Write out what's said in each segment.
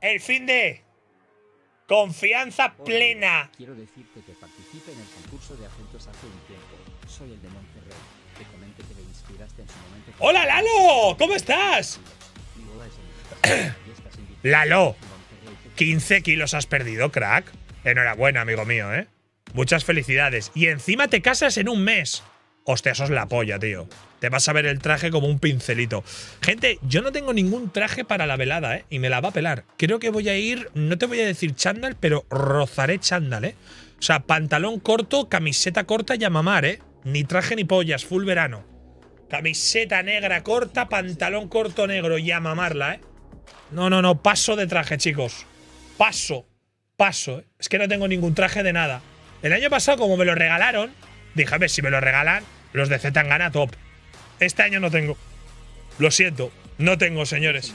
El fin de confianza plena. Quiero decirte que participe en el concurso de acentos hace un tiempo. Soy el de Monterrey. Te comenté que me inspiraste en su momento. ¡Hola, Lalo! ¿Cómo estás? Lalo, 15 kilos has perdido, crack. Enhorabuena, amigo mío, ¿eh? Muchas felicidades. Y encima te casas en un mes. Hostia, eso es la polla, tío. Te vas a ver el traje como un pincelito. Gente, yo no tengo ningún traje para la velada, ¿eh? Y me la va a pelar. Creo que voy a ir, no te voy a decir chándal, pero rozaré chándal, ¿eh? O sea, pantalón corto, camiseta corta y a mamar, ¿eh? Ni traje ni pollas, full verano. Camiseta negra corta, pantalón corto negro y a mamarla, ¿eh? No, no, no, paso de traje, chicos. Paso, paso. ¿eh? Es que no tengo ningún traje de nada. El año pasado, como me lo regalaron, dije, a ver, si me lo regalan, los de Zetangana top. Este año no tengo. Lo siento, no tengo, señores.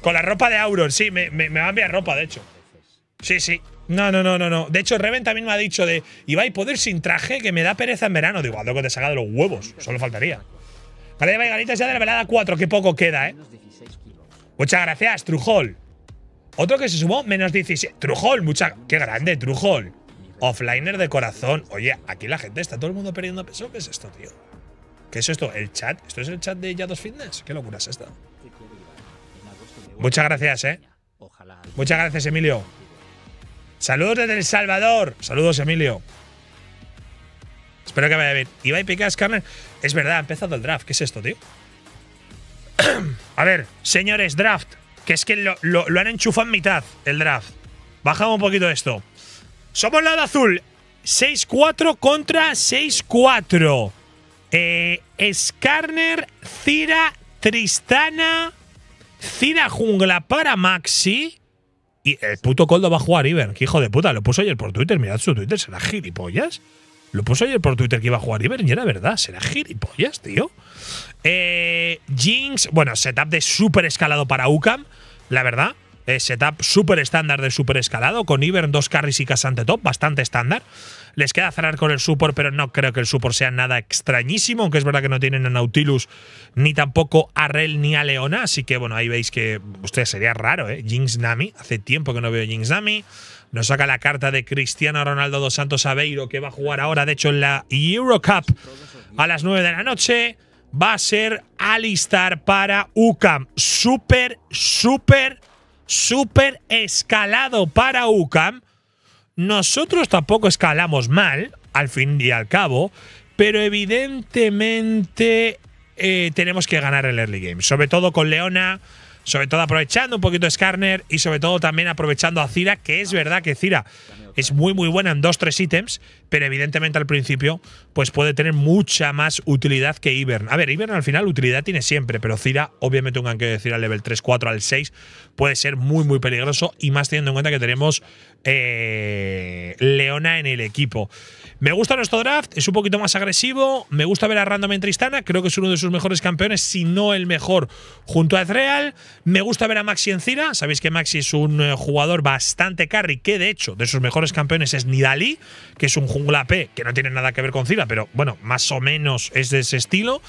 Con la ropa de Auron, sí, me, me, va a enviar ropa, de hecho. Sí, sí. No, no, no, no, no. De hecho, Reven también me ha dicho de iba y poder sin traje que me da pereza en verano. Digo, algo que te saca de los huevos. Solo faltaría. Vale, Ibai, galitas ya de la velada 4, Qué poco queda, eh. Muchas gracias, Trujol. Otro que se sumó, menos 17. Trujol, mucha. Qué grande, Trujol. Offliner de corazón. Oye, aquí la gente está todo el mundo perdiendo peso. ¿Qué es esto, tío? ¿Qué es esto? ¿El chat? ¿Esto es el chat de Yados Fitness? ¿Qué locura es esta? Muchas gracias, eh. Muchas gracias, Emilio. Saludos desde El Salvador. Saludos, Emilio. Espero que vaya bien. y Picas, Scanner. Es verdad, ha empezado el draft. ¿Qué es esto, tío? A ver, señores, draft. Que es que lo, lo han enchufado en mitad, el draft. Bajamos un poquito esto. Somos lado azul. 6-4 contra 6-4. Eh, Skarner, Cira, Tristana, Cira Jungla para Maxi. Y el puto Coldo va a jugar Iber. Que hijo de puta, lo puso ayer por Twitter. Mirad su Twitter, será gilipollas. Lo puso ayer por Twitter que iba a jugar Iber y era verdad, será gilipollas, tío. Eh, Jinx, bueno, setup de super escalado para UCAM, la verdad. Eh, setup súper estándar de super escalado, con Ivern, dos carries y Casante top, bastante estándar. Les queda cerrar con el super, pero no creo que el support sea nada extrañísimo, aunque es verdad que no tienen a Nautilus, ni tampoco a Rel ni a Leona, así que bueno, ahí veis que ustedes sería raro, ¿eh? Jinx Nami, hace tiempo que no veo Jinx Nami. Nos saca la carta de Cristiano Ronaldo dos Santos Aveiro, que va a jugar ahora, de hecho, en la Eurocup a las 9 de la noche. Va a ser alistar para UCAM. Súper, súper Super escalado para UCAM. Nosotros tampoco escalamos mal, al fin y al cabo, pero evidentemente eh, tenemos que ganar el early game, sobre todo con Leona, sobre todo aprovechando un poquito Skarner y sobre todo también aprovechando a Cira, que es verdad que Cira es muy muy buena en dos, tres ítems, pero evidentemente al principio pues puede tener mucha más utilidad que Ivern. A ver, Ivern al final utilidad tiene siempre, pero Cira, obviamente un que decir al level 3, 4, al 6, puede ser muy, muy peligroso y más teniendo en cuenta que tenemos eh, Leona en el equipo. Me gusta nuestro draft, es un poquito más agresivo, me gusta ver a Random en Tristana, creo que es uno de sus mejores campeones, si no el mejor, junto a Ezreal. Me gusta ver a Maxi en Cira, sabéis que Maxi es un eh, jugador bastante carry, que de hecho de sus mejores campeones es Nidali, que es un jungla P que no tiene nada que ver con Cira, pero bueno, más o menos es de ese estilo.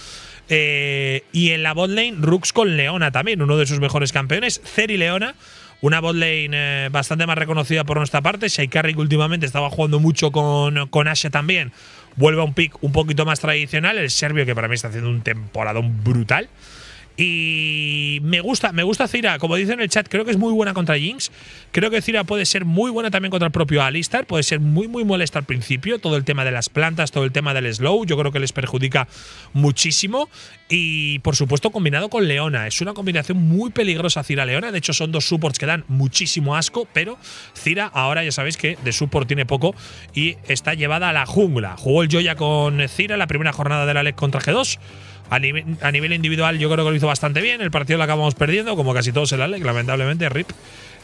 Eh, y en la botlane, Rux con Leona también, uno de sus mejores campeones, Ceri Leona. Una botlane eh, bastante más reconocida por nuestra parte. que últimamente estaba jugando mucho con, con también. Vuelve a un pick un poquito más tradicional. El serbio, que para mí está haciendo un temporadón brutal. Y me gusta, me gusta Cira, como dice en el chat, creo que es muy buena contra Jinx. Creo que Cira puede ser muy buena también contra el propio Alistar, puede ser muy, muy molesta al principio. Todo el tema de las plantas, todo el tema del slow, yo creo que les perjudica muchísimo. Y por supuesto, combinado con Leona, es una combinación muy peligrosa Cira-Leona. De hecho, son dos supports que dan muchísimo asco, pero Cira ahora ya sabéis que de support tiene poco y está llevada a la jungla. Jugó el Joya con Cira la primera jornada de la LEC contra G2. A nivel, individual, yo creo que lo hizo bastante bien. El partido lo acabamos perdiendo, como casi todos el Alec, lamentablemente, RIP.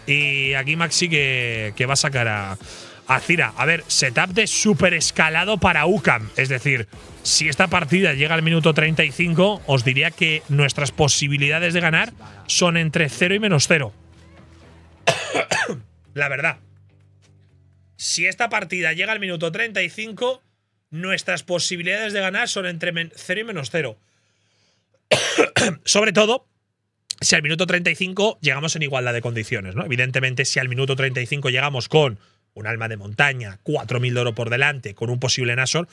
Y aquí Maxi que, va a sacar a, a A ver, setup de super escalado para UCAM. Es decir, si esta partida llega al minuto 35, os diría que nuestras posibilidades de ganar son entre 0 y menos 0. La verdad. Si esta partida llega al minuto 35, nuestras posibilidades de ganar son entre 0 y menos 0. Sobre todo si al minuto 35 llegamos en igualdad de condiciones. ¿no? Evidentemente, si al minuto 35 llegamos con un alma de montaña, 4.000 de oro por delante, con un posible Nasor,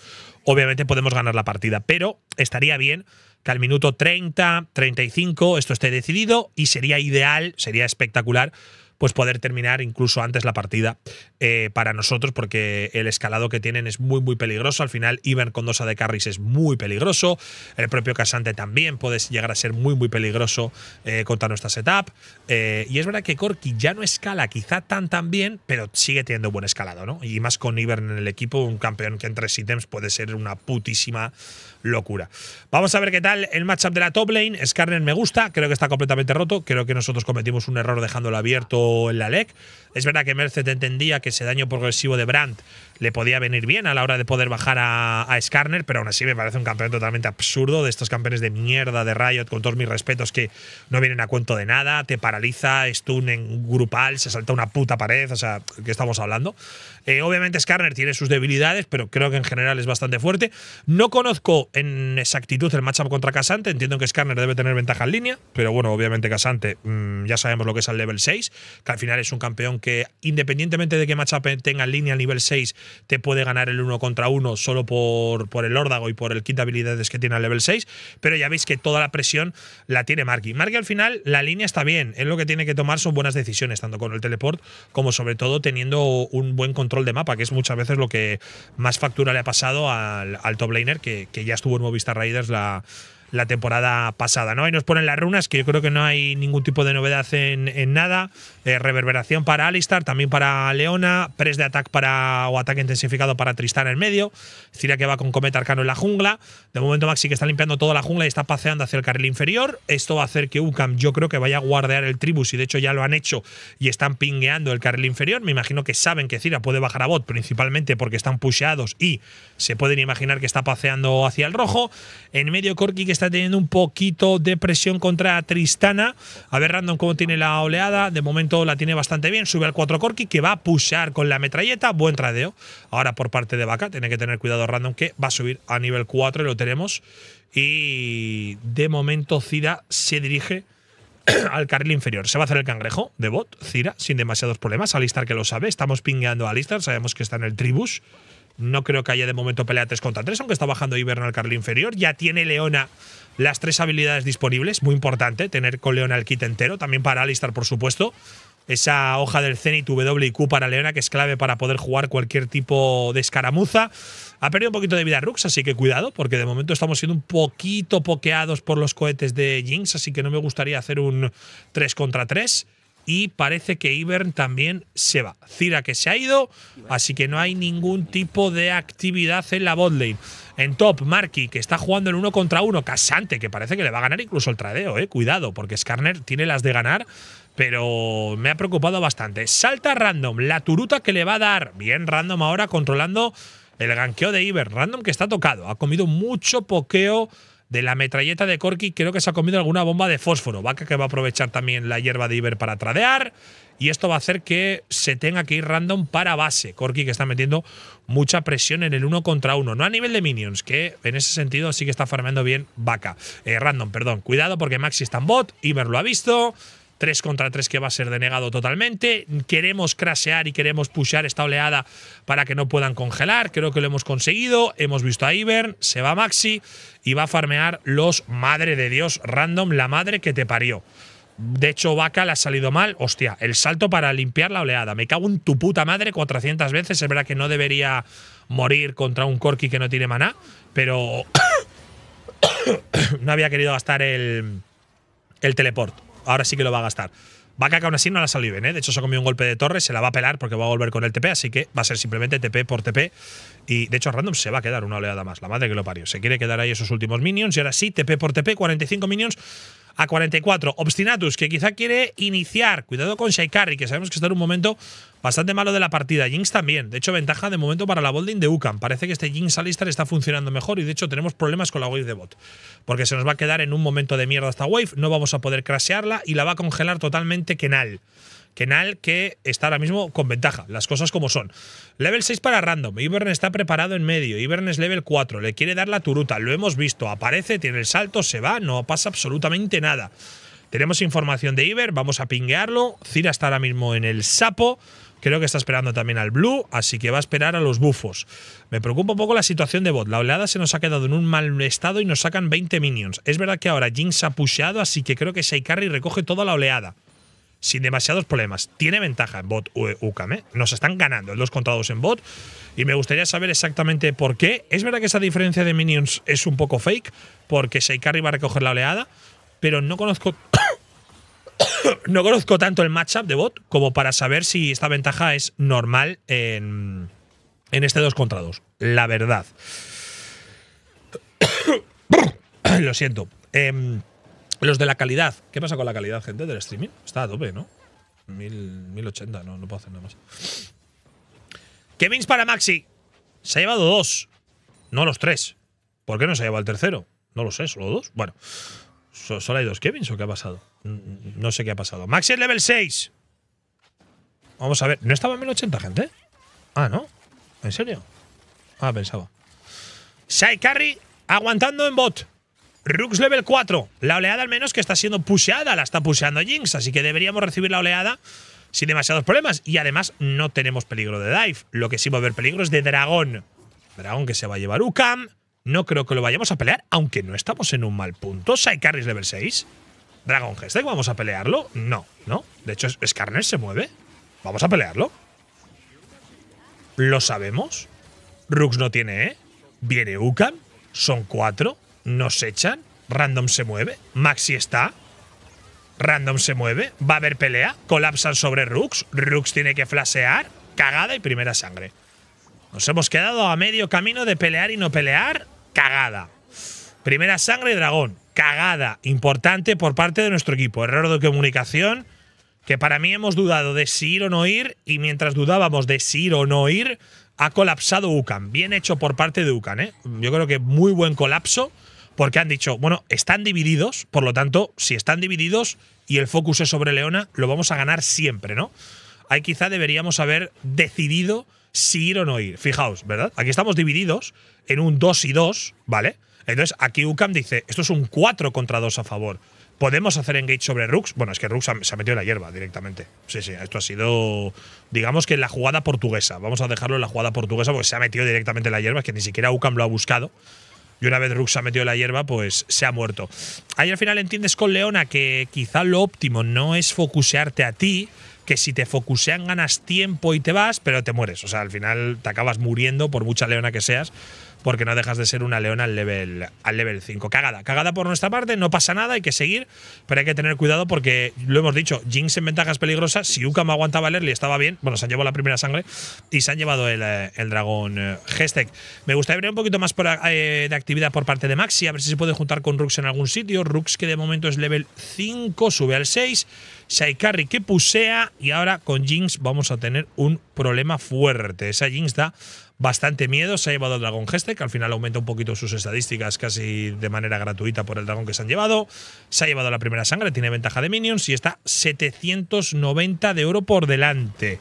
obviamente podemos ganar la partida. Pero estaría bien que al minuto 30, 35 esto esté decidido y sería ideal, sería espectacular pues poder terminar incluso antes la partida eh, para nosotros, porque el escalado que tienen es muy, muy peligroso. Al final, Ivern con dos de Carris es muy peligroso. El propio Casante también puede llegar a ser muy, muy peligroso eh, contra nuestra setup. Eh, y es verdad que Corky ya no escala quizá tan tan bien, pero sigue teniendo buen escalado, ¿no? Y más con Ivern en el equipo, un campeón que en tres ítems puede ser una putísima locura. Vamos a ver qué tal el matchup de la top lane. Skarner me gusta, creo que está completamente roto. Creo que nosotros cometimos un error dejándolo abierto en la LEC. Es verdad que Merced entendía que ese daño progresivo de Brandt le podía venir bien a la hora de poder bajar a, Skarner, pero aún así me parece un campeón totalmente absurdo de estos campeones de mierda de Riot, con todos mis respetos, que no vienen a cuento de nada, te paraliza, stun en grupal, se salta una puta pared, o sea, ¿qué estamos hablando? Eh, obviamente Skarner tiene sus debilidades, pero creo que en general es bastante fuerte. No conozco en exactitud el matchup contra Casante, entiendo que Skarner debe tener ventaja en línea, pero bueno, obviamente Casante mm, ya sabemos lo que es al level 6, que al final es un campeón que independientemente de qué matchup tenga en línea al nivel 6, te puede ganar el uno contra uno solo por, por el órdago y por el kit de habilidades que tiene al level 6, pero ya veis que toda la presión la tiene Marky. Marky al final, la línea está bien, es lo que tiene que tomar son buenas decisiones, tanto con el teleport como sobre todo teniendo un buen control de mapa, que es muchas veces lo que más factura le ha pasado al, al top laner, que, que ya estuvo en Movistar Raiders la la temporada pasada. ¿no? Ahí nos ponen las runas, que yo creo que no hay ningún tipo de novedad en, nada. Eh, reverberación para Alistar, también para Leona, press de ataque para o ataque intensificado para Tristán en medio. Cira que va con Cometa Arcano en la jungla. De momento Maxi que está limpiando toda la jungla y está paseando hacia el carril inferior. Esto va a hacer que Ucam yo creo que vaya a guardear el tribus y de hecho ya lo han hecho y están pingueando el carril inferior. Me imagino que saben que Cira puede bajar a bot principalmente porque están pusheados y se pueden imaginar que está paseando hacia el rojo. En medio Corki que está teniendo un poquito de presión contra Tristana. A ver, Random, cómo tiene la oleada. De momento la tiene bastante bien. Sube al 4 Corki, que va a pushar con la metralleta. Buen tradeo. Ahora por parte de Vaca. Tiene que tener cuidado Random, que va a subir a nivel 4 y lo tenemos. Y de momento Cira se dirige al carril inferior. Se va a hacer el cangrejo de bot, Cira, sin demasiados problemas. Alistar que lo sabe. Estamos pingueando a Alistar. Sabemos que está en el tribus. No creo que haya de momento pelea 3 contra 3, aunque está bajando Iberno al carl inferior. Ya tiene Leona las tres habilidades disponibles, muy importante tener con Leona el kit entero, también para Alistar, por supuesto. Esa hoja del y WQ para Leona, que es clave para poder jugar cualquier tipo de escaramuza. Ha perdido un poquito de vida Rux, así que cuidado, porque de momento estamos siendo un poquito pokeados por los cohetes de Jinx, así que no me gustaría hacer un 3 contra 3 y parece que Ibern también se va. Cira que se ha ido, así que no hay ningún tipo de actividad en la botlane. En top, Marky, que está jugando en uno contra uno. Casante, que parece que le va a ganar incluso el tradeo, eh. Cuidado, porque Skarner tiene las de ganar, pero me ha preocupado bastante. Salta random, la turuta que le va a dar. Bien random ahora, controlando el ganqueo de Iber. Random que está tocado. Ha comido mucho pokeo de la metralleta de Corky creo que se ha comido alguna bomba de fósforo. Vaca que va a aprovechar también la hierba de Iber para tradear. Y esto va a hacer que se tenga que ir random para base. Corky que está metiendo mucha presión en el uno contra uno. No a nivel de minions, que en ese sentido sí que está farmeando bien Vaca. Eh, random, perdón. Cuidado porque Maxi está en bot. Iber lo ha visto. 3 contra 3 que va a ser denegado totalmente. Queremos crasear y queremos pushar esta oleada para que no puedan congelar. Creo que lo hemos conseguido. Hemos visto a Ivern, se va Maxi y va a farmear los madre de Dios random, la madre que te parió. De hecho, Vaca le ha salido mal. Hostia, el salto para limpiar la oleada. Me cago en tu puta madre 400 veces. Es verdad que no debería morir contra un Corki que no tiene maná, pero no había querido gastar el, el teleport ahora sí que lo va a gastar. a cagar aún así no la salió ¿eh? De hecho, se ha un golpe de torre, se la va a pelar porque va a volver con el TP, así que va a ser simplemente TP por TP. Y de hecho, Random se va a quedar una oleada más, la madre que lo parió. Se quiere quedar ahí esos últimos minions y ahora sí, TP por TP, 45 minions a 44. Obstinatus, que quizá quiere iniciar. Cuidado con Shaikari, que sabemos que está en un momento bastante malo de la partida. Jinx también. De hecho, ventaja de momento para la bolding de Ucan. Parece que este Jinx Alistar está funcionando mejor y de hecho tenemos problemas con la wave de bot. Porque se nos va a quedar en un momento de mierda esta wave, no vamos a poder crashearla y la va a congelar totalmente Kenal. Kenal que está ahora mismo con ventaja, las cosas como son. Level 6 para random, Ivern está preparado en medio, Ivern es level 4, le quiere dar la turuta, lo hemos visto, aparece, tiene el salto, se va, no pasa absolutamente nada. Tenemos información de Iber, vamos a pinguearlo, Cira está ahora mismo en el sapo, Creo que está esperando también al Blue, así que va a esperar a los bufos. Me preocupa un poco la situación de bot. La oleada se nos ha quedado en un mal estado y nos sacan 20 minions. Es verdad que ahora Jinx ha pusheado, así que creo que seicarry recoge toda la oleada sin demasiados problemas. Tiene ventaja en bot UCAM. ¿eh? Nos están ganando los dos contra en bot. Y me gustaría saber exactamente por qué. Es verdad que esa diferencia de minions es un poco fake, porque Seikari va a recoger la oleada, pero no conozco. no conozco tanto el matchup de bot como para saber si esta ventaja es normal en, en este dos contra 2. La verdad. Lo siento. Em, los de la calidad. ¿Qué pasa con la calidad, gente, del streaming? Está a ¿no? 1080, no, no puedo hacer nada más. Kevins para Maxi. Se ha llevado dos. No los tres. ¿Por qué no se ha llevado el tercero? No lo sé, solo dos. Bueno, ¿solo hay dos Kevins o qué ha pasado? Mm, no sé qué ha pasado. Maxi es level 6. Vamos a ver. ¿No estaba en 1080, gente? Ah, ¿no? ¿En serio? Ah, pensaba. Sai Carry aguantando en bot. Rux level 4. La oleada al menos que está siendo pusheada, la está pusheando Jinx, así que deberíamos recibir la oleada sin demasiados problemas. Y además no tenemos peligro de dive. Lo que sí va a haber peligro es de dragón. Dragón que se va a llevar Ucam, No creo que lo vayamos a pelear, aunque no estamos en un mal punto. saikaris level 6. Dragon Hextech, ¿vamos a pelearlo? No, no. De hecho, Skarner se mueve. Vamos a pelearlo. Lo sabemos. Rux no tiene, E. Viene Ukam. Son cuatro nos echan, Random se mueve, Maxi está, Random se mueve, va a haber pelea, colapsan sobre Rux, Rux tiene que flasear, cagada y primera sangre. Nos hemos quedado a medio camino de pelear y no pelear, cagada. Primera sangre, dragón, cagada, importante por parte de nuestro equipo, error de comunicación, que para mí hemos dudado de si ir o no ir, y mientras dudábamos de si ir o no ir, ha colapsado UCAN. Bien hecho por parte de UCAN, ¿eh? Yo creo que muy buen colapso porque han dicho, bueno, están divididos, por lo tanto, si están divididos y el focus es sobre Leona, lo vamos a ganar siempre, ¿no? Ahí quizá deberíamos haber decidido si ir o no ir. Fijaos, ¿verdad? Aquí estamos divididos en un 2 y 2, ¿vale? Entonces aquí UCAM dice, esto es un 4 contra 2 a favor. ¿Podemos hacer engage sobre Rux. Bueno, es que Rux se ha metido en la hierba directamente. Sí, sí, esto ha sido, digamos que la jugada portuguesa. Vamos a dejarlo en la jugada portuguesa porque se ha metido directamente en la hierba, es que ni siquiera UCAM lo ha buscado y una vez Rux ha metido la hierba, pues se ha muerto. Ahí al final entiendes con Leona que quizá lo óptimo no es focusearte a ti, que si te focusean ganas tiempo y te vas, pero te mueres. O sea, al final te acabas muriendo por mucha leona que seas, porque no dejas de ser una leona al level, al 5. Cagada, cagada por nuestra parte, no pasa nada, hay que seguir, pero hay que tener cuidado porque, lo hemos dicho, Jinx en ventajas peligrosas, si Ukama aguantaba el early estaba bien, bueno, se han llevado la primera sangre y se han llevado el, eh, dragón eh, gestec Me gustaría ver un poquito más eh, de actividad por parte de Maxi, a ver si se puede juntar con Rux en algún sitio. Rux que de momento es level 5, sube al 6. Saikari que pusea y ahora con Jinx vamos a tener un problema fuerte. Esa Jinx da bastante miedo. Se ha llevado el dragón Geste, que al final aumenta un poquito sus estadísticas casi de manera gratuita por el dragón que se han llevado. Se ha llevado la primera sangre, tiene ventaja de minions y está 790 de oro por delante.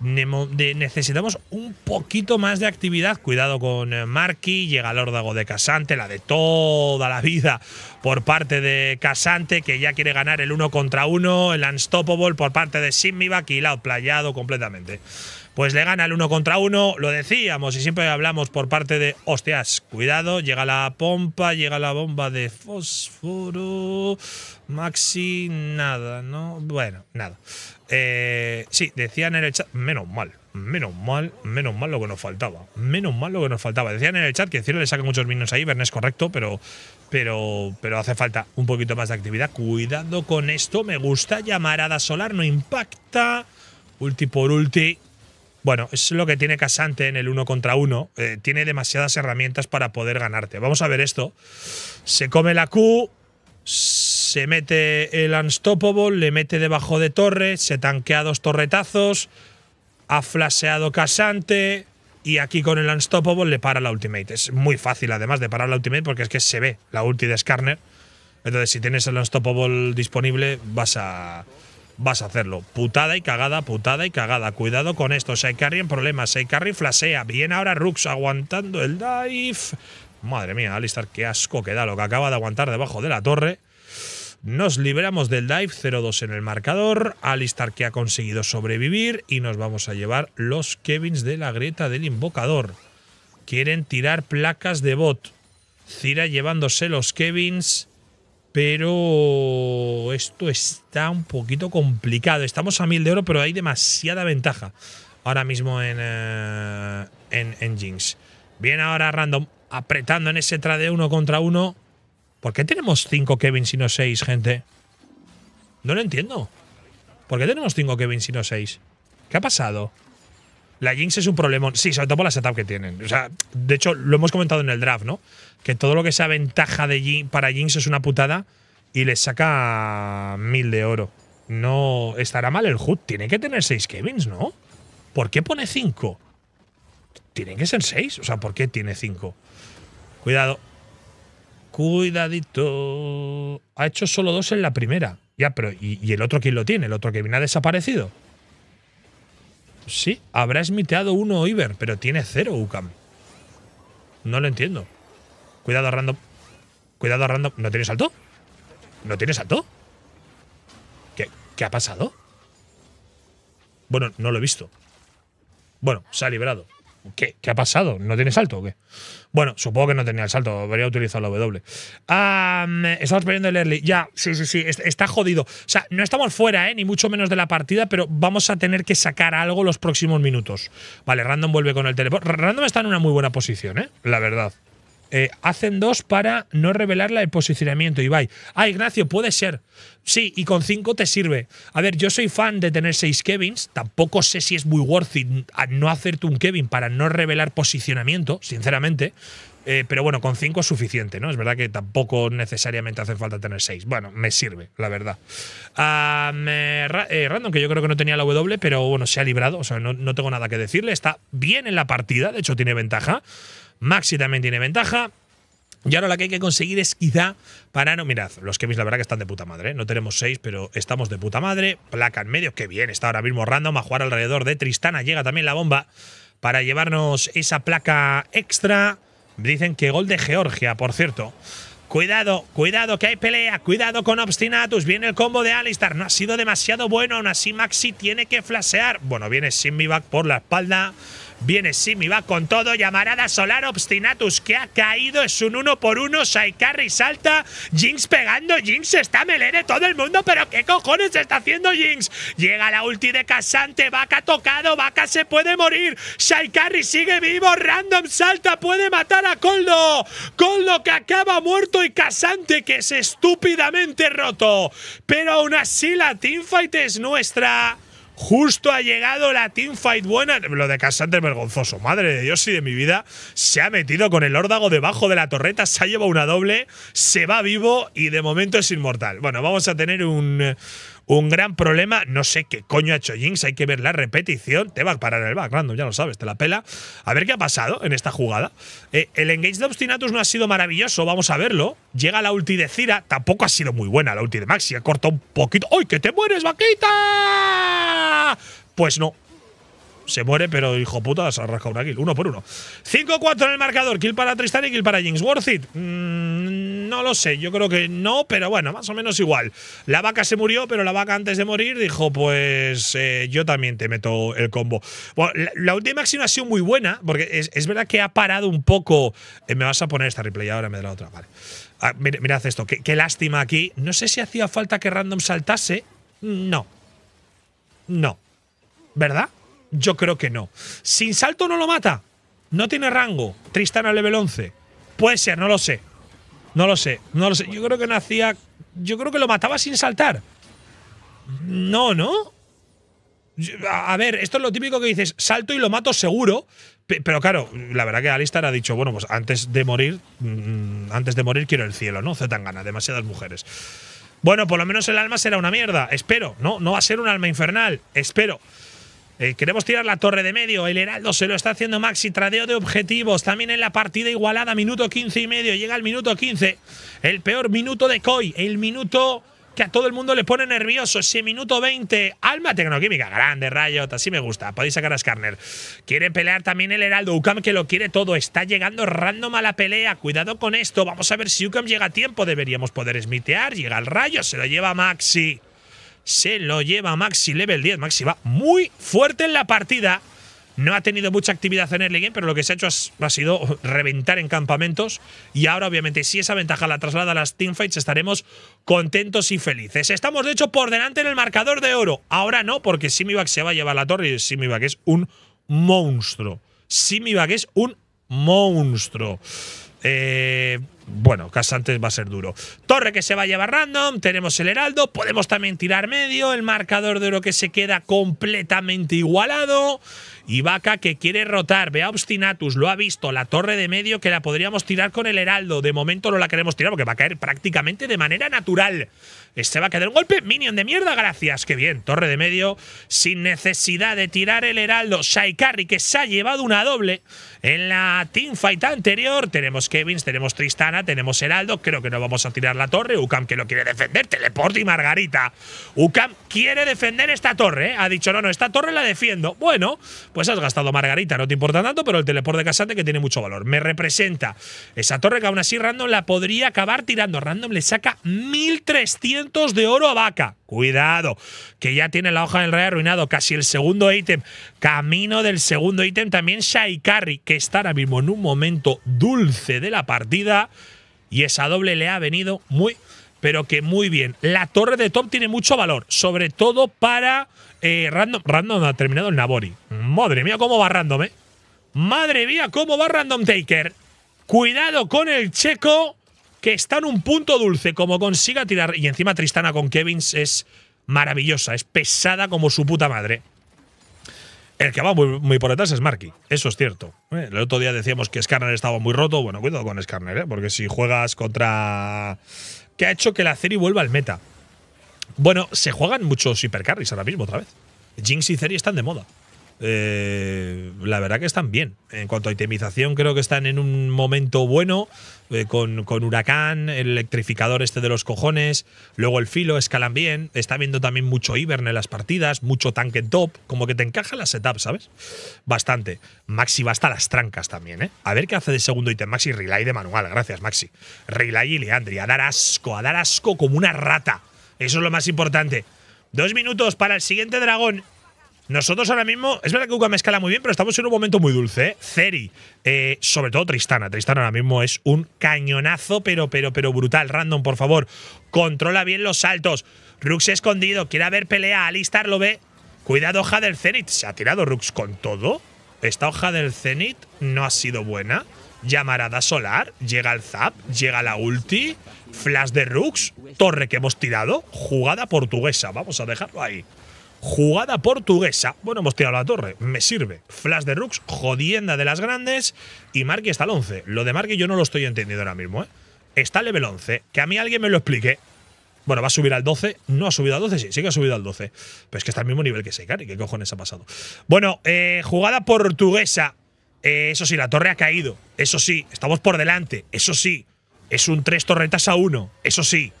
necesitamos un poquito más de actividad. Cuidado con eh, Marky, llega el órdago de Casante, la de toda la vida por parte de Casante, que ya quiere ganar el uno contra uno, el Unstoppable por parte de Simmiback y la ha playado completamente pues le gana el uno contra uno. Lo decíamos y siempre hablamos por parte de, hostias, cuidado, llega la pompa, llega la bomba de fósforo. Maxi, nada, ¿no? Bueno, nada. Eh, sí, decían en el chat, menos mal, menos mal, menos mal lo que nos faltaba. Menos mal lo que nos faltaba. Decían en el chat que el cielo le saca muchos minutos ahí, Bernes es correcto, pero, pero, pero hace falta un poquito más de actividad. Cuidado con esto, me gusta. Llamarada solar no impacta. Ulti por ulti, bueno, es lo que tiene Casante en el uno contra uno. Eh, tiene demasiadas herramientas para poder ganarte. Vamos a ver esto. Se come la Q, se mete el Unstoppable, le mete debajo de torre, se tanquea dos torretazos, ha flaseado Casante y aquí con el Unstoppable le para la ultimate. Es muy fácil además de parar la ultimate porque es que se ve la ulti de Skarner. Entonces si tienes el Unstoppable disponible vas a vas a hacerlo. Putada y cagada, putada y cagada. Cuidado con esto. Seikarri en problemas. Seikarri flasea. Bien ahora Rux aguantando el dive. Madre mía, Alistar, qué asco que da lo que acaba de aguantar debajo de la torre. Nos liberamos del dive 0-2 en el marcador. Alistar que ha conseguido sobrevivir y nos vamos a llevar los Kevins de la grieta del invocador. Quieren tirar placas de bot. Cira llevándose los Kevins pero esto está un poquito complicado. Estamos a 1000 de oro, pero hay demasiada ventaja ahora mismo en, eh, en, Jinx. Viene ahora Random apretando en ese trade uno contra uno. ¿Por qué tenemos 5 Kevin si no 6, gente? No lo entiendo. ¿Por qué tenemos 5 Kevin sino no 6? ¿Qué ha pasado? La Jinx es un problema. Sí, sobre todo por la setup que tienen. O sea, de hecho, lo hemos comentado en el draft, ¿no? que todo lo que sea ventaja de para Jinx es una putada y le saca mil de oro. No estará mal el HUD. Tiene que tener seis Kevins, ¿no? ¿Por qué pone cinco? Tienen que ser seis. O sea, ¿por qué tiene cinco? Cuidado. Cuidadito. Ha hecho solo dos en la primera. Ya, pero ¿y, el otro quién lo tiene? ¿El otro Kevin ha desaparecido? Sí, habrá smiteado uno Iber, pero tiene cero UCAM. No lo entiendo. Cuidado a random. Cuidado a random. ¿No tiene salto? ¿No tiene salto? ¿Qué, ha pasado? Bueno, no lo he visto. Bueno, se ha liberado. ¿Qué? ha pasado? ¿No tiene salto o qué? Bueno, supongo que no tenía el salto, habría utilizado la W. estamos perdiendo el early. Ya, sí, sí, sí, está jodido. O sea, no estamos fuera, ¿eh? ni mucho menos de la partida, pero vamos a tener que sacar algo los próximos minutos. Vale, Random vuelve con el teleport. Random está en una muy buena posición, ¿eh? la verdad. Eh, hacen dos para no revelar el posicionamiento, Ibai. Ah, Ignacio, puede ser. Sí, y con cinco te sirve. A ver, yo soy fan de tener seis Kevins. Tampoco sé si es muy worth it no hacerte un Kevin para no revelar posicionamiento, sinceramente. Eh, pero bueno, con cinco es suficiente, ¿no? Es verdad que tampoco necesariamente hace falta tener seis. Bueno, me sirve, la verdad. Eh, Random, que yo creo que no tenía la W, pero bueno, se ha librado. O sea, no, no, tengo nada que decirle. Está bien en la partida, de hecho tiene ventaja. Maxi también tiene ventaja. Y ahora la que hay que conseguir es quizá para no. Mirad, los que la verdad que están de puta madre. ¿eh? No tenemos seis, pero estamos de puta madre. Placa en medio, Qué bien. Está ahora mismo random a jugar alrededor de Tristana. Llega también la bomba para llevarnos esa placa extra. Dicen que gol de Georgia, por cierto. Cuidado, cuidado que hay pelea, cuidado con Obstinatus, viene el combo de Alistar, no ha sido demasiado bueno, aún así Maxi tiene que flashear. Bueno, viene back por la espalda, Viene Simi, va con todo. Llamarada Solar Obstinatus que ha caído. Es un uno por uno. Saikari salta. Jinx pegando. Jinx está de todo el mundo. Pero ¿qué cojones está haciendo Jinx? Llega la ulti de Casante. Vaca tocado. Vaca se puede morir. carry sigue vivo. Random salta. Puede matar a Coldo. Coldo que acaba muerto y Casante que es estúpidamente roto. Pero aún así la teamfight es nuestra. Justo ha llegado la teamfight buena. Lo de Cassandra vergonzoso. Madre de Dios y de mi vida. Se ha metido con el órdago debajo de la torreta. Se ha llevado una doble. Se va vivo y de momento es inmortal. Bueno, vamos a tener un. Eh, un gran problema. No sé qué coño ha hecho Jinx, hay que ver la repetición. Te va a parar el back random, ya lo sabes, te la pela. A ver qué ha pasado en esta jugada. Eh, el engage de Obstinatus no ha sido maravilloso, vamos a verlo. Llega la ulti de Cira, tampoco ha sido muy buena la ulti de Maxi, ha cortado un poquito. ¡Ay, que te mueres, vaquita! Pues no, se muere, pero hijo puta, se ha rascado una kill. Uno por uno. 5-4 en el marcador. Kill para Tristan y kill para Jinx. ¿Worth it? Mm, no lo sé. Yo creo que no, pero bueno, más o menos igual. La vaca se murió, pero la vaca antes de morir dijo, pues eh, yo también te meto el combo. Bueno, la, última ha sido muy buena, porque es, verdad que ha parado un poco. Eh, me vas a poner esta replay ahora, me da la otra. Vale. Ah, mirad esto, qué lástima aquí. No sé si hacía falta que Random saltase. No. No. ¿Verdad? Yo creo que no. Sin salto no lo mata. No tiene rango. Tristana, a level 11. Puede ser, no lo sé. No lo sé, no lo sé. Yo creo que nacía. Yo creo que lo mataba sin saltar. No, ¿no? A ver, esto es lo típico que dices, salto y lo mato seguro. Pero claro, la verdad que Alistar ha dicho, bueno, pues antes de morir, mm, antes de morir quiero el cielo, ¿no? ganas demasiadas mujeres. Bueno, por lo menos el alma será una mierda, espero, ¿no? No va a ser un alma infernal, espero. Eh, queremos tirar la torre de medio. El Heraldo se lo está haciendo Maxi. Tradeo de objetivos. También en la partida igualada. Minuto 15 y medio. Llega el minuto 15. El peor minuto de Coy. El minuto que a todo el mundo le pone nervioso. Ese minuto 20, alma tecnoquímica, grande, Rayot, así me gusta. Podéis sacar a Skarner. Quiere pelear también el Heraldo. Ucam que lo quiere todo. Está llegando random a la pelea. Cuidado con esto. Vamos a ver si Ucam llega a tiempo. Deberíamos poder smitear. Llega el rayo, se lo lleva Maxi se lo lleva Maxi Level 10. Maxi va muy fuerte en la partida. No ha tenido mucha actividad en el game, pero lo que se ha hecho ha, sido reventar en campamentos. Y ahora, obviamente, si esa ventaja la traslada a las teamfights, estaremos contentos y felices. Estamos, de hecho, por delante en el marcador de oro. Ahora no, porque Simivac se va a llevar la torre y Simivac es un monstruo. Simivac es un monstruo. Eh, bueno, antes va a ser duro. Torre que se va a llevar random, tenemos el Heraldo, podemos también tirar medio, el marcador de oro que se queda completamente igualado. Y Vaca que quiere rotar, vea Obstinatus, lo ha visto, la torre de medio que la podríamos tirar con el Heraldo. De momento no la queremos tirar porque va a caer prácticamente de manera natural. Este va a quedar un golpe. Minion de mierda, gracias. Qué bien. Torre de medio. Sin necesidad de tirar el heraldo. Shaikari, que se ha llevado una doble en la teamfight anterior. Tenemos Kevins, tenemos Tristana, tenemos heraldo. Creo que no vamos a tirar la torre. ucam que lo quiere defender. teleporte y Margarita. ucam quiere defender esta torre. ¿eh? Ha dicho, no, no, esta torre la defiendo. Bueno, pues has gastado Margarita. No te importa tanto, pero el teleporte de Casante que tiene mucho valor. Me representa esa torre que aún así Random la podría acabar tirando. Random le saca 1300 de oro a vaca. Cuidado, que ya tiene la hoja del rey arruinado, casi el segundo ítem. Camino del segundo ítem también Shaikari, que está ahora mismo en un momento dulce de la partida. Y esa doble le ha venido muy, pero que muy bien. La torre de top tiene mucho valor, sobre todo para eh, Random. Random ha terminado el Nabori. Madre mía, cómo va Random, ¿eh? Madre mía, cómo va Random Taker. Cuidado con el checo que está en un punto dulce, como consiga tirar. Y encima Tristana con Kevins es maravillosa, es pesada como su puta madre. El que va muy, por detrás es Marky, eso es cierto. Eh, el otro día decíamos que Skarner estaba muy roto. Bueno, cuidado con Skarner, eh, porque si juegas contra. ¿Qué ha hecho que la serie vuelva al meta? Bueno, se juegan muchos hipercarries ahora mismo otra vez. Jinx y Ceri están de moda. Eh, la verdad que están bien. En cuanto a itemización, creo que están en un momento bueno. Eh, con, Huracán, el electrificador este de los cojones, luego el filo, escalan bien, está viendo también mucho Ivern en las partidas, mucho tanque top, como que te encaja las setups, ¿sabes? Bastante. Maxi va hasta las trancas también, ¿eh? A ver qué hace de segundo ítem Maxi, relay de manual, gracias Maxi. Relay y Leandri, a dar asco, a dar asco como una rata. Eso es lo más importante. Dos minutos para el siguiente dragón. Nosotros ahora mismo, es verdad que Uka me escala muy bien, pero estamos en un momento muy dulce. Zeri, ¿eh? Eh, sobre todo Tristana. Tristana ahora mismo es un cañonazo, pero, pero, pero brutal. Random, por favor, controla bien los saltos. Rux escondido, quiere haber pelea. Alistar lo ve. Cuidado, hoja del Zenith. Se ha tirado Rux con todo. Esta hoja del Zenith no ha sido buena. Llamarada solar, llega el zap, llega la ulti, flash de Rux, torre que hemos tirado, jugada portuguesa. Vamos a dejarlo ahí. Jugada portuguesa. Bueno, hemos tirado la torre. Me sirve. Flash de Rooks, jodienda de las grandes. Y Marky está al 11. Lo de Marky yo no lo estoy entendiendo ahora mismo, ¿eh? Está level 11. Que a mí alguien me lo explique. Bueno, va a subir al 12. No ha subido al 12, sí, sí que ha subido al 12. Pero es que está al mismo nivel que Seikari. ¿Qué cojones ha pasado? Bueno, eh, jugada portuguesa. Eh, eso sí, la torre ha caído. Eso sí, estamos por delante. Eso sí. Es un 3 torretas a 1. Eso sí.